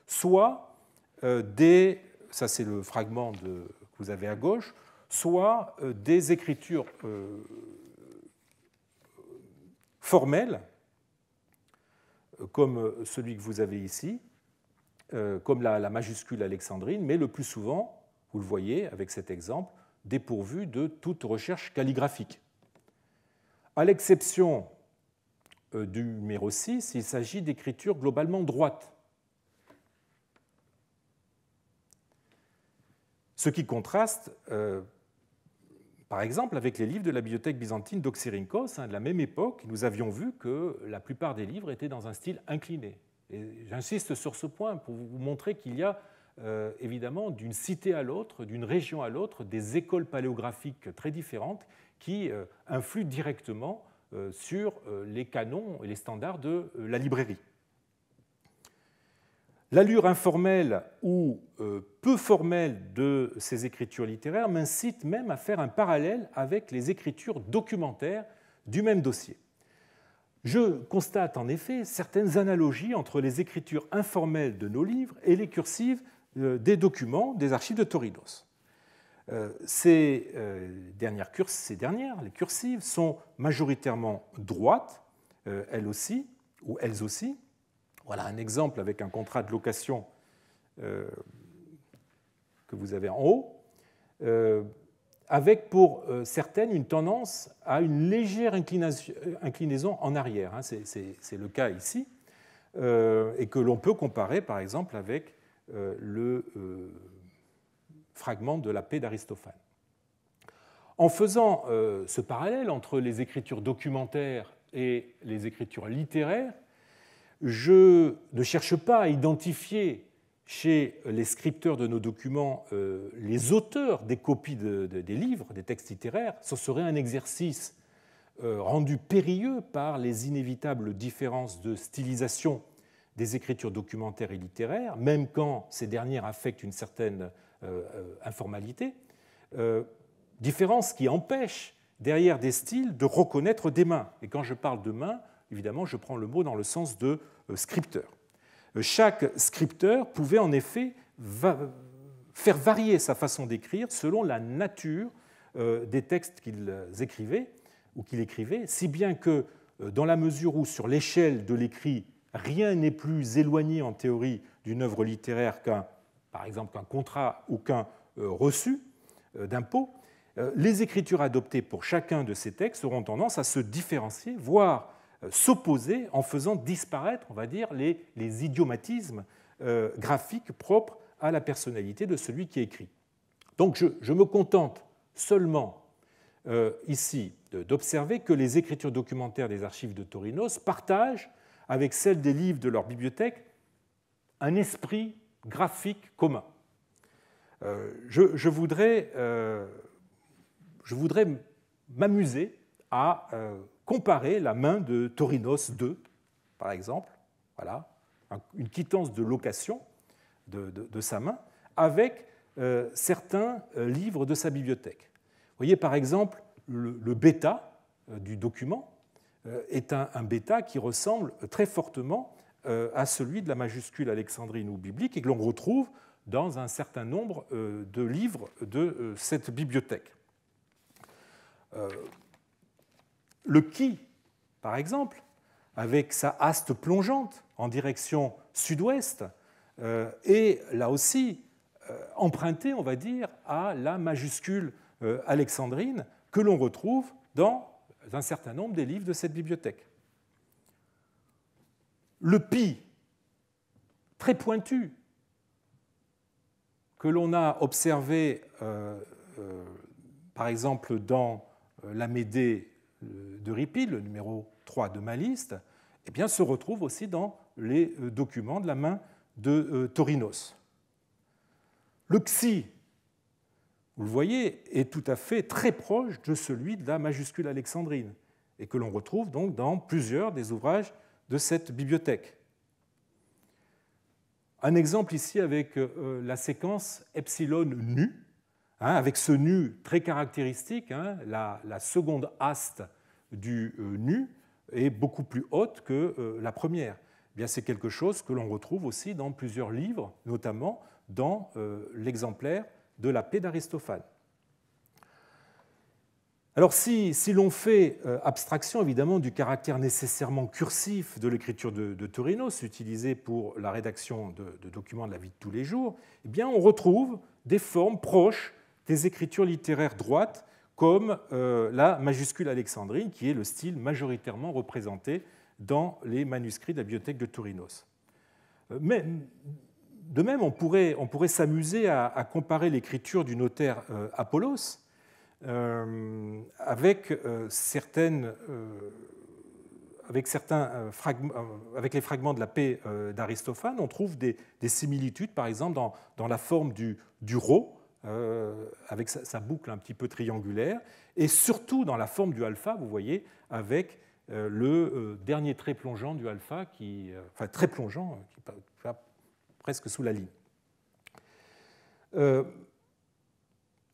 soit euh, des, ça c'est le fragment que vous avez à gauche, soit euh, des écritures formelles, comme celui que vous avez ici, comme la majuscule alexandrine, mais le plus souvent vous le voyez avec cet exemple, dépourvu de toute recherche calligraphique. À l'exception euh, du numéro 6, il s'agit d'écriture globalement droite. Ce qui contraste, euh, par exemple, avec les livres de la bibliothèque byzantine d'Oxyrhynchos, hein, de la même époque, nous avions vu que la plupart des livres étaient dans un style incliné. J'insiste sur ce point pour vous montrer qu'il y a euh, évidemment d'une cité à l'autre, d'une région à l'autre, des écoles paléographiques très différentes qui euh, influent directement euh, sur les canons et les standards de la librairie. L'allure informelle ou peu formelle de ces écritures littéraires m'incite même à faire un parallèle avec les écritures documentaires du même dossier. Je constate en effet certaines analogies entre les écritures informelles de nos livres et les cursives euh, des documents des archives de Toridos. Euh, euh, ces dernières, les cursives, sont majoritairement droites, elles aussi, ou elles aussi. Voilà un exemple avec un contrat de location que vous avez en haut, avec pour certaines une tendance à une légère inclinaison en arrière. Hein. C'est le cas ici, et que l'on peut comparer par exemple avec euh, le euh, fragment de la paix d'Aristophane. En faisant euh, ce parallèle entre les écritures documentaires et les écritures littéraires, je ne cherche pas à identifier chez les scripteurs de nos documents les auteurs des copies des livres, des textes littéraires. Ce serait un exercice rendu périlleux par les inévitables différences de stylisation des écritures documentaires et littéraires, même quand ces dernières affectent une certaine euh, euh, informalité, euh, différence qui empêche derrière des styles de reconnaître des mains. Et quand je parle de mains, évidemment, je prends le mot dans le sens de scripteur. Chaque scripteur pouvait en effet faire varier sa façon d'écrire selon la nature des textes qu'il écrivait ou qu'il écrivait, si bien que dans la mesure où sur l'échelle de l'écrit Rien n'est plus éloigné en théorie d'une œuvre littéraire qu'un, par exemple, qu'un contrat ou qu'un euh, reçu euh, d'impôt. Euh, les écritures adoptées pour chacun de ces textes auront tendance à se différencier, voire s'opposer en faisant disparaître, on va dire, les, idiomatismes graphiques propres à la personnalité de celui qui écrit. Donc je, me contente seulement ici d'observer que les écritures documentaires des archives de Torinos partagent avec celle des livres de leur bibliothèque, un esprit graphique commun. Euh, je, voudrais, euh, voudrais m'amuser à euh, comparer la main de Torinos II, par exemple, voilà, une quittance de location de, sa main, avec certains livres de sa bibliothèque. Vous voyez par exemple le bêta du document euh, est un, bêta qui ressemble très fortement euh, à celui de la majuscule alexandrine ou biblique et que l'on retrouve dans un certain nombre euh, de livres de cette bibliothèque. Le qui, par exemple, avec sa haste plongeante en direction sud-ouest, est là aussi emprunté, on va dire, à la majuscule alexandrine que l'on retrouve dans d'un certain nombre des livres de cette bibliothèque. Le pi, très pointu, que l'on a observé euh, euh, par exemple dans euh, la Médée de d'Euripide, le numéro 3 de ma liste, eh bien, se retrouve aussi dans les documents de la main de euh, Le xi, vous le voyez, est tout à fait très proche de celui de la majuscule alexandrine, et que l'on retrouve donc dans plusieurs des ouvrages de cette bibliothèque. Un exemple ici avec euh, la séquence epsilon nu, hein, avec ce nu très caractéristique, hein, la, seconde ast du euh, nu est beaucoup plus haute que euh, la première. Eh bien, c'est quelque chose que l'on retrouve aussi dans plusieurs livres, notamment dans l'exemplaire de la paix d'Aristophane. Alors si, l'on fait euh, abstraction évidemment du caractère nécessairement cursif de l'écriture de, de utilisée pour la rédaction de, documents de la vie de tous les jours, eh bien on retrouve des formes proches des écritures littéraires droites comme euh, la majuscule alexandrine qui est le style majoritairement représenté dans les manuscrits de la bibliothèque de Tourinos. Euh, mais de même, on pourrait, s'amuser à, comparer l'écriture du notaire euh, Apollos euh, euh, avec, certains, les fragments de la paix d'Aristophane. On trouve des, similitudes, par exemple, dans, la forme du, du rho, avec sa, boucle un petit peu triangulaire, et surtout dans la forme du alpha, vous voyez, avec le dernier trait plongeant du alpha, qui, enfin très plongeant, qui presque sous la ligne. Euh,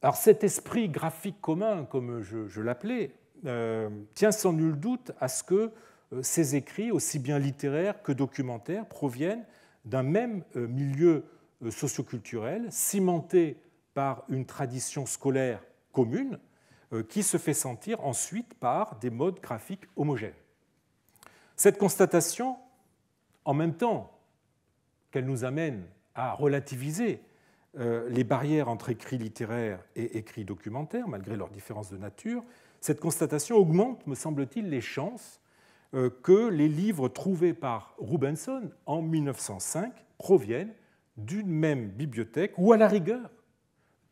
alors cet esprit graphique commun, comme je, l'appelais, euh, tient sans nul doute à ce que euh, ces écrits, aussi bien littéraires que documentaires, proviennent d'un même milieu socioculturel, cimenté par une tradition scolaire commune, qui se fait sentir ensuite par des modes graphiques homogènes. Cette constatation, en même temps, qu'elle nous amène à relativiser euh, les barrières entre écrits littéraires et écrits documentaires, malgré leurs différences de nature, cette constatation augmente, me semble-t-il, les chances euh, que les livres trouvés par Rubenson en 1905 proviennent d'une même bibliothèque, ou à la rigueur,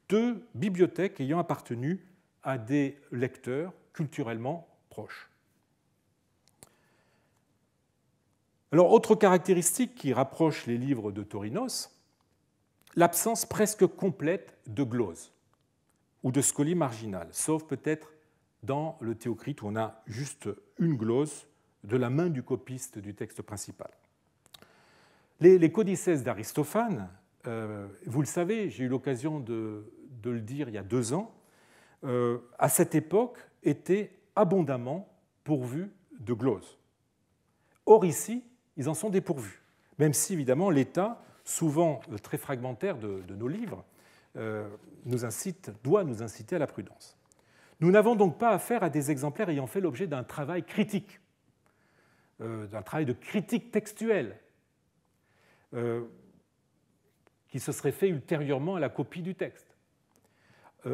de bibliothèques ayant appartenu à des lecteurs culturellement proches. Alors, autre caractéristique qui rapproche les livres de Torinos, l'absence presque complète de glose ou de scolie marginal, sauf peut-être dans le Théocrite où on a juste une glose de la main du copiste du texte principal. Les, les codices d'Aristophane, euh, vous le savez, j'ai eu l'occasion de, le dire il y a deux ans, euh, à cette époque étaient abondamment pourvus de glose. Or ici, ils en sont dépourvus. Même si, évidemment, l'état, souvent euh, très fragmentaire de, nos livres, euh, nous incite, doit nous inciter à la prudence. Nous n'avons donc pas affaire à des exemplaires ayant fait l'objet d'un travail critique, euh, d'un travail de critique textuelle, qui se serait fait ultérieurement à la copie du texte.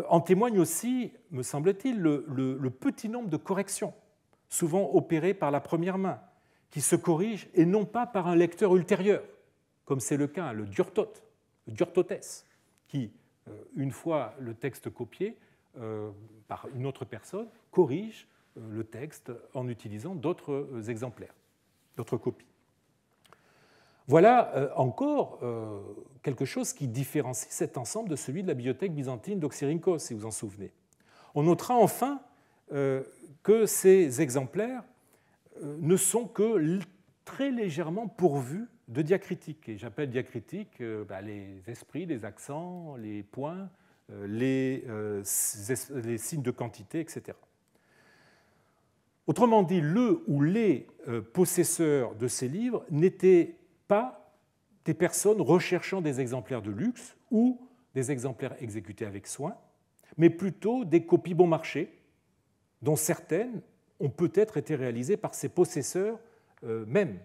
en témoigne aussi, me semble-t-il, le petit nombre de corrections, souvent opérées par la première main, qui se corrige et non pas par un lecteur ultérieur, comme c'est le cas, le durtot, le diurtotès, qui, euh, une fois le texte copié euh, par une autre personne, corrige euh, le texte en utilisant d'autres exemplaires, d'autres copies. Voilà encore quelque chose qui différencie cet ensemble de celui de la bibliothèque byzantine d'Oxyrhynchos, si vous en souvenez. On notera enfin que ces exemplaires euh, ne sont que très légèrement pourvus de diacritiques. Et j'appelle diacritiques euh, bah, les esprits, les accents, les points, euh, les, les, signes de quantité, etc. Autrement dit, le ou les possesseurs de ces livres n'étaient pas des personnes recherchant des exemplaires de luxe ou des exemplaires exécutés avec soin, mais plutôt des copies bon marché, dont certaines ont peut-être été réalisés par ses possesseurs euh, même, mêmes,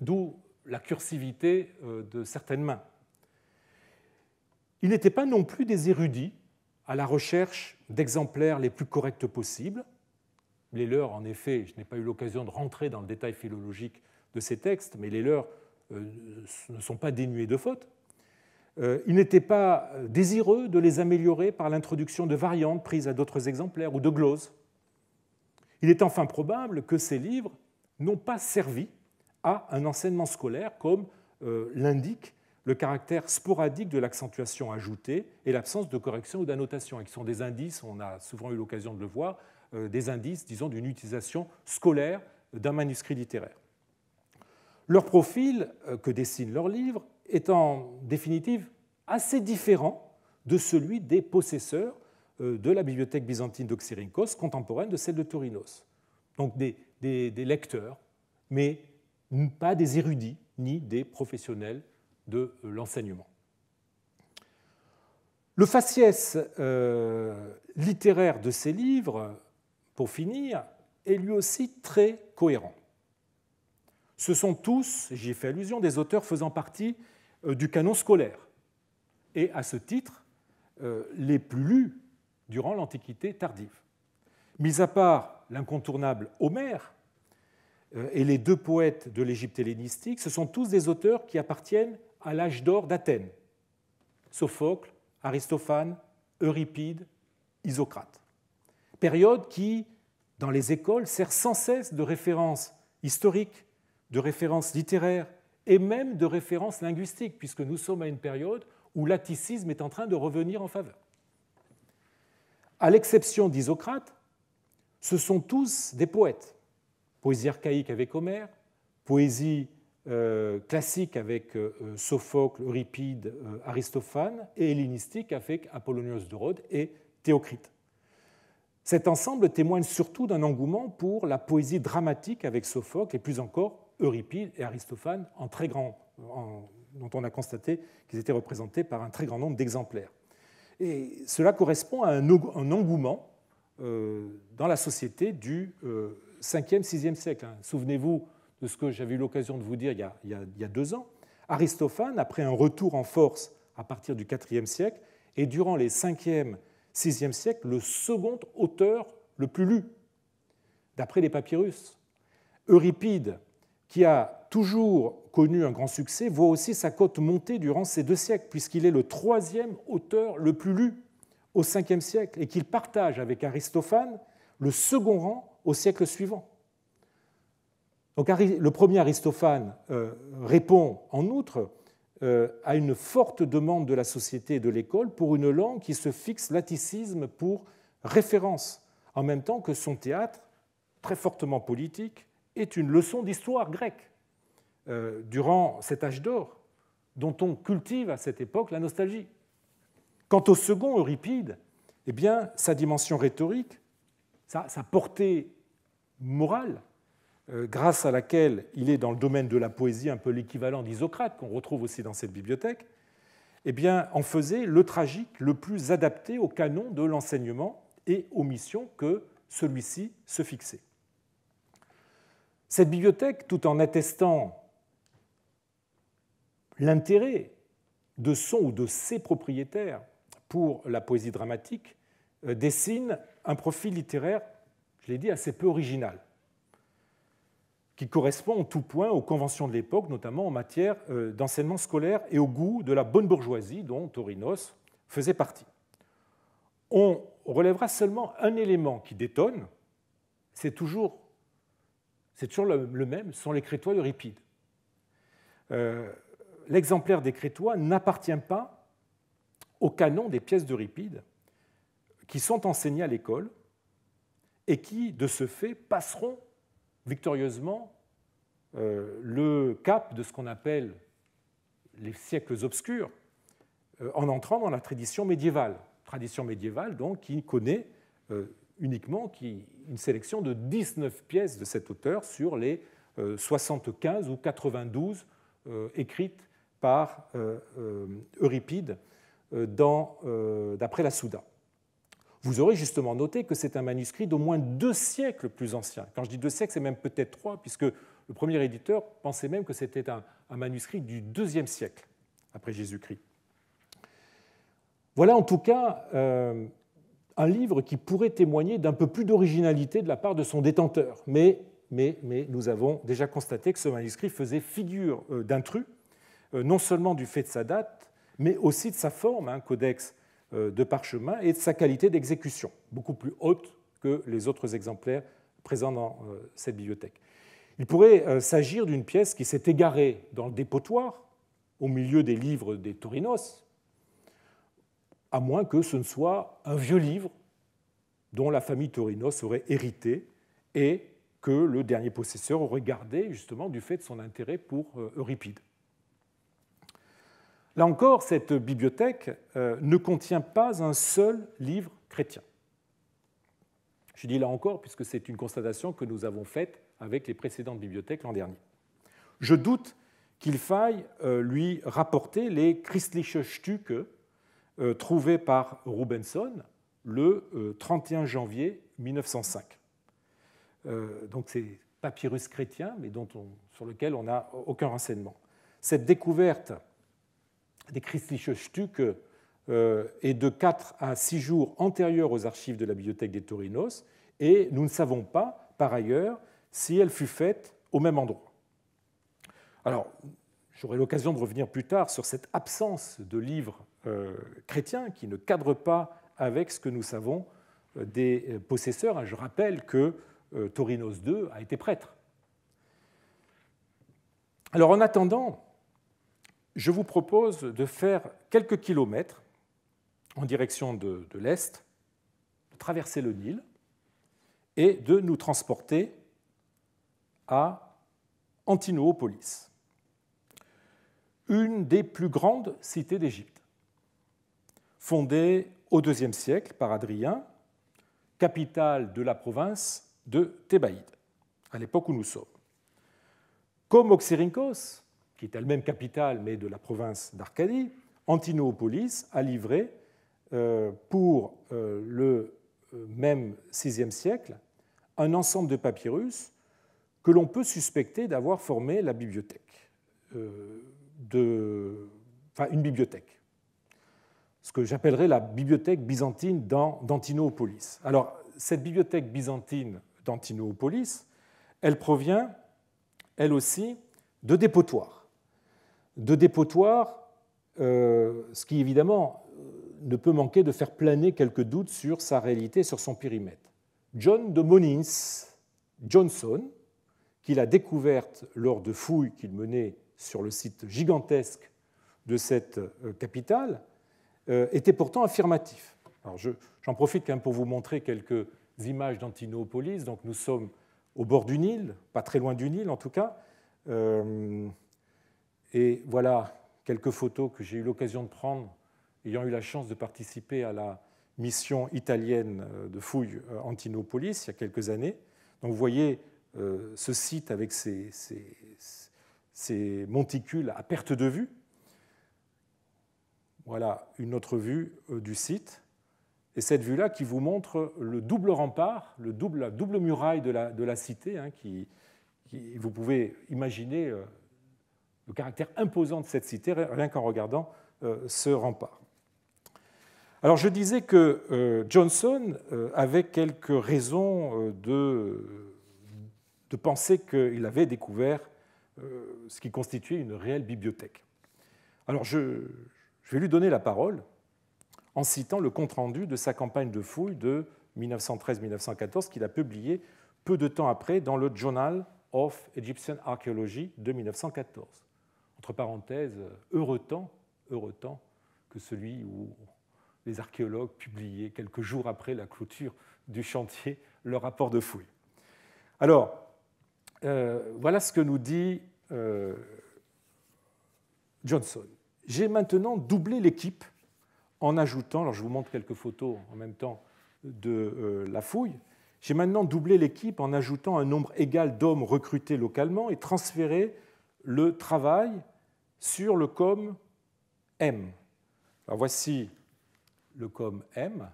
d'où la cursivité euh, de certaines mains. Ils n'étaient pas non plus des érudits à la recherche d'exemplaires les plus corrects possibles. Les leurs, en effet, je n'ai pas eu l'occasion de rentrer dans le détail philologique de ces textes, mais les leurs euh, ne sont pas dénués de fautes. Ils n'étaient pas désireux de les améliorer par l'introduction de variantes prises à d'autres exemplaires ou de gloses il est enfin probable que ces livres n'ont pas servi à un enseignement scolaire comme euh, l'indique le caractère sporadique de l'accentuation ajoutée et l'absence de correction ou d'annotation, et qui sont des indices, on a souvent eu l'occasion de le voir, euh, des indices, disons, d'une utilisation scolaire d'un manuscrit littéraire. Leur profil euh, que dessinent leurs livres est en définitive assez différent de celui des possesseurs euh, de la bibliothèque byzantine d'Oxyrhynchos, contemporaine de celle de Turinos. Donc des, lecteurs, mais pas des érudits ni des professionnels de euh, l'enseignement. Le faciès euh, littéraire de ces livres, pour finir, est lui aussi très cohérent. Ce sont tous, j'y ai fait allusion, des auteurs faisant partie du canon scolaire. Et à ce titre, les plus lus durant l'Antiquité tardive. Mis à part l'incontournable Homère euh, et les deux poètes de l'Égypte hellénistique, ce sont tous des auteurs qui appartiennent à l'âge d'or d'Athènes. Sophocle, Aristophane, Euripide, Isocrate. Période qui, dans les écoles, sert sans cesse de référence historique, de référence littéraire et même de référence linguistique, puisque nous sommes à une période où l'atticisme est en train de revenir en faveur à l'exception d'Isocrate, ce sont tous des poètes. Poésie archaïque avec Homère, poésie euh, classique avec euh, Sophocle, Euripide, euh, Aristophane, et hellénistique avec Apollonius de Rhodes et Théocrite. Cet ensemble témoigne surtout d'un engouement pour la poésie dramatique avec Sophocle et plus encore Euripide et Aristophane, dont on a constaté qu'ils étaient représentés par un très grand nombre d'exemplaires. Et cela correspond à un engouement euh, dans la société du 5e, euh, 6e siècle. Hein. Souvenez-vous de ce que j'avais eu l'occasion de vous dire il y a deux ans. Aristophane, après un retour en force à partir du 4e siècle, est durant les 5e, 6e siècle le second auteur le plus lu, d'après les papyrus. Euripide, qui a toujours connu un grand succès, voit aussi sa cote monter durant ces deux siècles, puisqu'il est le troisième auteur le plus lu au Ve siècle et qu'il partage avec Aristophane le second rang au siècle suivant. Donc, le premier Aristophane euh, répond en outre euh, à une forte demande de la société et de l'école pour une langue qui se fixe l'atticisme pour référence, en même temps que son théâtre, très fortement politique, est une leçon d'histoire grecque. Euh, durant cet âge d'or, dont on cultive à cette époque la nostalgie. Quant au second, Euripide, eh bien, sa dimension rhétorique, sa, portée morale, euh, grâce à laquelle il est dans le domaine de la poésie un peu l'équivalent d'Isocrate, qu'on retrouve aussi dans cette bibliothèque, eh bien, en faisait le tragique le plus adapté au canon de l'enseignement et aux missions que celui-ci se fixait. Cette bibliothèque, tout en attestant l'intérêt de son ou de ses propriétaires pour la poésie dramatique euh, dessine un profil littéraire, je l'ai dit, assez peu original, qui correspond en tout point aux conventions de l'époque, notamment en matière euh, d'enseignement scolaire et au goût de la bonne bourgeoisie dont Torinos faisait partie. On relèvera seulement un élément qui détonne, c'est toujours, toujours, le, même, sont les crétois d'Euripide. Euh, l'exemplaire des Crétois n'appartient pas au canon des pièces d'Euripide qui sont enseignées à l'école et qui, de ce fait, passeront victorieusement euh, le cap de ce qu'on appelle les siècles obscurs euh, en entrant dans la tradition médiévale. Tradition médiévale, donc, qui connaît euh, uniquement une sélection de 19 pièces de cet auteur sur les 75 ou 92 écrites par euh, euh, Euripide euh, d'après la Souda. Vous aurez justement noté que c'est un manuscrit d'au moins deux siècles plus ancien. Quand je dis deux siècles, c'est même peut-être trois, puisque le premier éditeur pensait même que c'était un, manuscrit du deuxième siècle après Jésus-Christ. Voilà en tout cas un livre qui pourrait témoigner d'un peu plus d'originalité de la part de son détenteur. Mais, mais, mais nous avons déjà constaté que ce manuscrit faisait figure d'intrus euh, non seulement du fait de sa date, mais aussi de sa forme, un hein, codex euh, de parchemin, et de sa qualité d'exécution, beaucoup plus haute que les autres exemplaires présents dans euh, cette bibliothèque. Il pourrait s'agir d'une pièce qui s'est égarée dans le dépotoir, au milieu des livres des Torinos, à moins que ce ne soit un vieux livre dont la famille Torinos aurait hérité et que le dernier possesseur aurait gardé justement du fait de son intérêt pour Euripide. Là encore, cette bibliothèque euh, ne contient pas un seul livre chrétien. Je dis là encore, puisque c'est une constatation que nous avons faite avec les précédentes bibliothèques l'an dernier. Je doute qu'il faille euh, lui rapporter les Christliche Stücke euh, trouvés par Rubenson le 31 janvier 1905. Donc c'est papyrus chrétien, mais dont sur lequel on n'a aucun renseignement. Cette découverte des christliche Stücke est euh, de 4 à 6 jours antérieurs aux archives de la bibliothèque des Torinos, et nous ne savons pas, par ailleurs, si elle fut faite au même endroit. Alors, j'aurai l'occasion de revenir plus tard sur cette absence de livres euh, chrétiens qui ne cadre pas avec ce que nous savons euh, des possesseurs. Je rappelle que Torinos II a été prêtre. Alors en attendant, je vous propose de faire quelques kilomètres en direction de, l'Est, de traverser le Nil et de nous transporter à Antinoopolis, une des plus grandes cités d'Égypte, fondée au IIe siècle par Adrien, capitale de la province de Thébaïde, à l'époque où nous sommes. Comme Oxyrhynchos, qui est elle-même capitale, mais de la province d'Arcadie, Antinoopolis a livré euh, pour euh, le euh, même VIe siècle un ensemble de papyrus que l'on peut suspecter d'avoir formé la bibliothèque, enfin une bibliothèque, ce que j'appellerais la bibliothèque byzantine d'Antinoopolis. Alors, cette bibliothèque byzantine d'Antinoopolis, elle provient, elle aussi, de dépotoirs de dépotoir, euh, ce qui évidemment euh, ne peut manquer de faire planer quelques doutes sur sa réalité, sur son périmètre. John de Monins Johnson, qu'il a découverte lors de fouilles qu'il menait sur le site gigantesque de cette euh, capitale, était pourtant affirmatif. Alors j'en profite quand pour vous montrer quelques images d'Antinopolis. Donc nous sommes au bord du Nil, pas très loin du Nil en tout cas. Et voilà quelques photos que j'ai eu l'occasion de prendre, ayant eu la chance de participer à la mission italienne euh, de fouille euh, Antinopolis il y a quelques années. Donc vous voyez euh, ce site avec ses, monticules à perte de vue. Voilà une autre vue du site. Et cette vue-là qui vous montre le double rempart, le double, la double muraille de la, de la cité, hein, qui, vous pouvez imaginer le caractère imposant de cette cité rien qu'en regardant euh, ce rempart. Alors je disais que euh, Johnson euh, avait quelques raisons de, de penser qu'il avait découvert ce qui constituait une réelle bibliothèque. Alors je, vais lui donner la parole en citant le compte-rendu de sa campagne de fouilles de 1913-1914 qu'il a publié peu de temps après dans le Journal of Egyptian Archaeology de 1914 parenthèse, heureux temps, heureux que celui où les archéologues publiaient quelques jours après la clôture du chantier leur rapport de fouille. Alors, euh, voilà ce que nous dit euh, Johnson. J'ai maintenant doublé l'équipe en ajoutant, alors je vous montre quelques photos en même temps de euh, la fouille, j'ai maintenant doublé l'équipe en ajoutant un nombre égal d'hommes recrutés localement et transféré le travail sur le com M. voici le com M.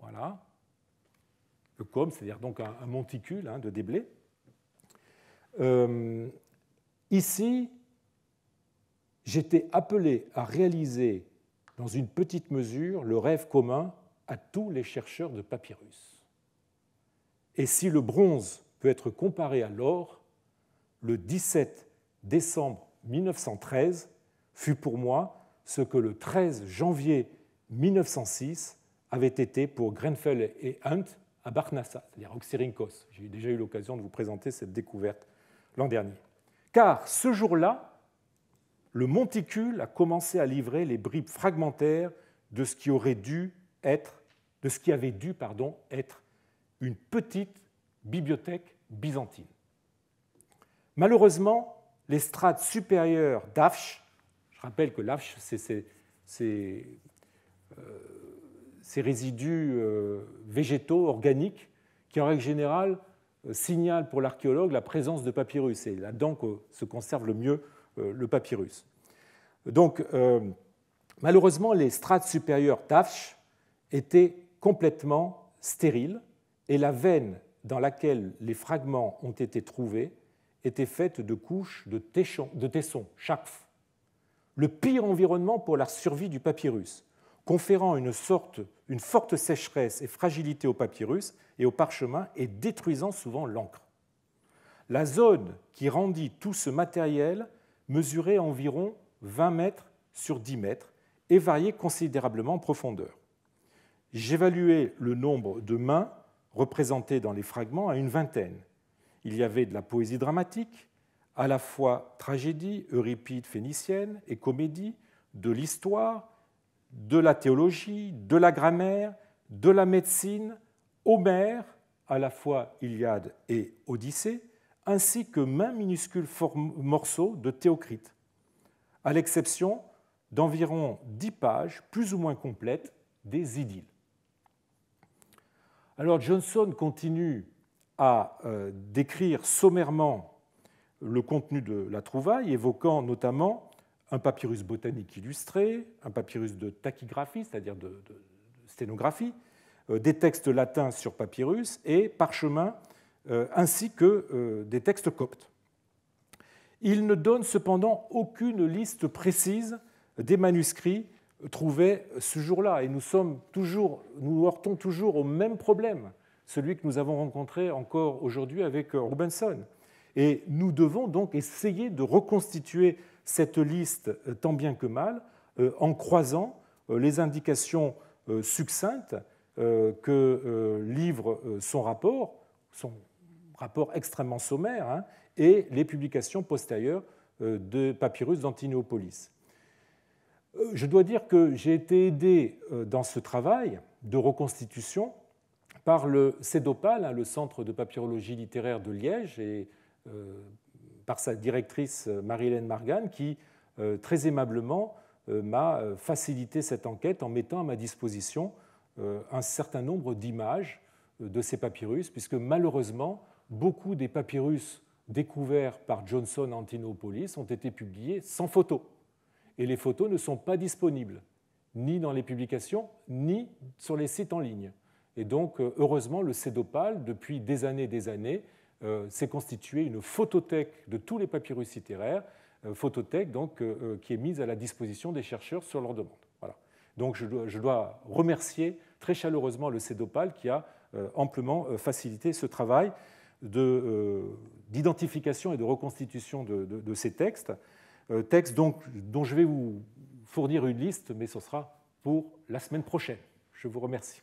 Voilà. Le com, c'est-à-dire donc un, monticule hein, de déblé. Euh, ici, j'étais appelé à réaliser dans une petite mesure le rêve commun à tous les chercheurs de papyrus. Et si le bronze peut être comparé à l'or, le 17 décembre 1913 fut pour moi ce que le 13 janvier 1906 avait été pour Grenfell et Hunt à Barnassa, c'est-à-dire J'ai déjà eu l'occasion de vous présenter cette découverte l'an dernier. Car ce jour-là, le monticule a commencé à livrer les bribes fragmentaires de ce qui aurait dû être, de ce qui avait dû pardon, être une petite bibliothèque byzantine. Malheureusement, les strates supérieures d'Afsh, je rappelle que l'Afsh, c'est ces, euh, résidus euh, végétaux, organiques, qui en règle générale euh, signalent pour l'archéologue la présence de papyrus. et là-dedans se conserve le mieux le papyrus. Donc, malheureusement, les strates supérieures d'Afsh étaient complètement stériles et la veine dans laquelle les fragments ont été trouvés était faite de couches de, de tessons, le pire environnement pour la survie du papyrus, conférant une, sorte, une forte sécheresse et fragilité au papyrus et au parchemin et détruisant souvent l'encre. La zone qui rendit tout ce matériel mesurait environ 20 mètres sur 10 mètres et variait considérablement en profondeur. J'évaluais le nombre de mains représentées dans les fragments à une vingtaine, il y avait de la poésie dramatique, à la fois tragédie, Euripide phénicienne et comédie, de l'histoire, de la théologie, de la grammaire, de la médecine, Homère, à la fois Iliade et Odyssée, ainsi que main minuscule morceaux de Théocrite, à l'exception d'environ dix pages, plus ou moins complètes, des idylles. Alors Johnson continue à euh, décrire sommairement le contenu de la trouvaille, évoquant notamment un papyrus botanique illustré, un papyrus de tachygraphie, c'est-à-dire de, sténographie, euh, des textes latins sur papyrus et parchemin, euh, ainsi que des textes coptes. Il ne donne cependant aucune liste précise des manuscrits trouvés ce jour-là, et nous sommes toujours, nous heurtons toujours au même problème celui que nous avons rencontré encore aujourd'hui avec euh, Robinson. Et nous devons donc essayer de reconstituer cette liste euh, tant bien que mal euh, en croisant les indications succinctes que livre son rapport, son rapport extrêmement sommaire, hein, et les publications postérieures de Papyrus d'Antinéopolis. Je dois dire que j'ai été aidé dans ce travail de reconstitution par le CEDOPAL, hein, le Centre de papyrologie littéraire de Liège, et euh, par sa directrice euh, marie Margan, qui euh, très aimablement m'a facilité cette enquête en mettant à ma disposition un certain nombre d'images de ces papyrus, puisque malheureusement, beaucoup des papyrus découverts par Johnson Antinopolis ont été publiés sans photos. Et les photos ne sont pas disponibles, ni dans les publications, ni sur les sites en ligne. Et donc, euh, heureusement, le CédoPal, depuis des années et des années, euh, s'est constitué une photothèque de tous les papyrus littéraires, euh, photothèque donc, qui est mise à la disposition des chercheurs sur leur demande. Voilà. Donc, je dois, remercier très chaleureusement le CédoPal qui a amplement facilité ce travail d'identification et de reconstitution de, de ces textes. textes donc, dont je vais vous fournir une liste, mais ce sera pour la semaine prochaine. Je vous remercie.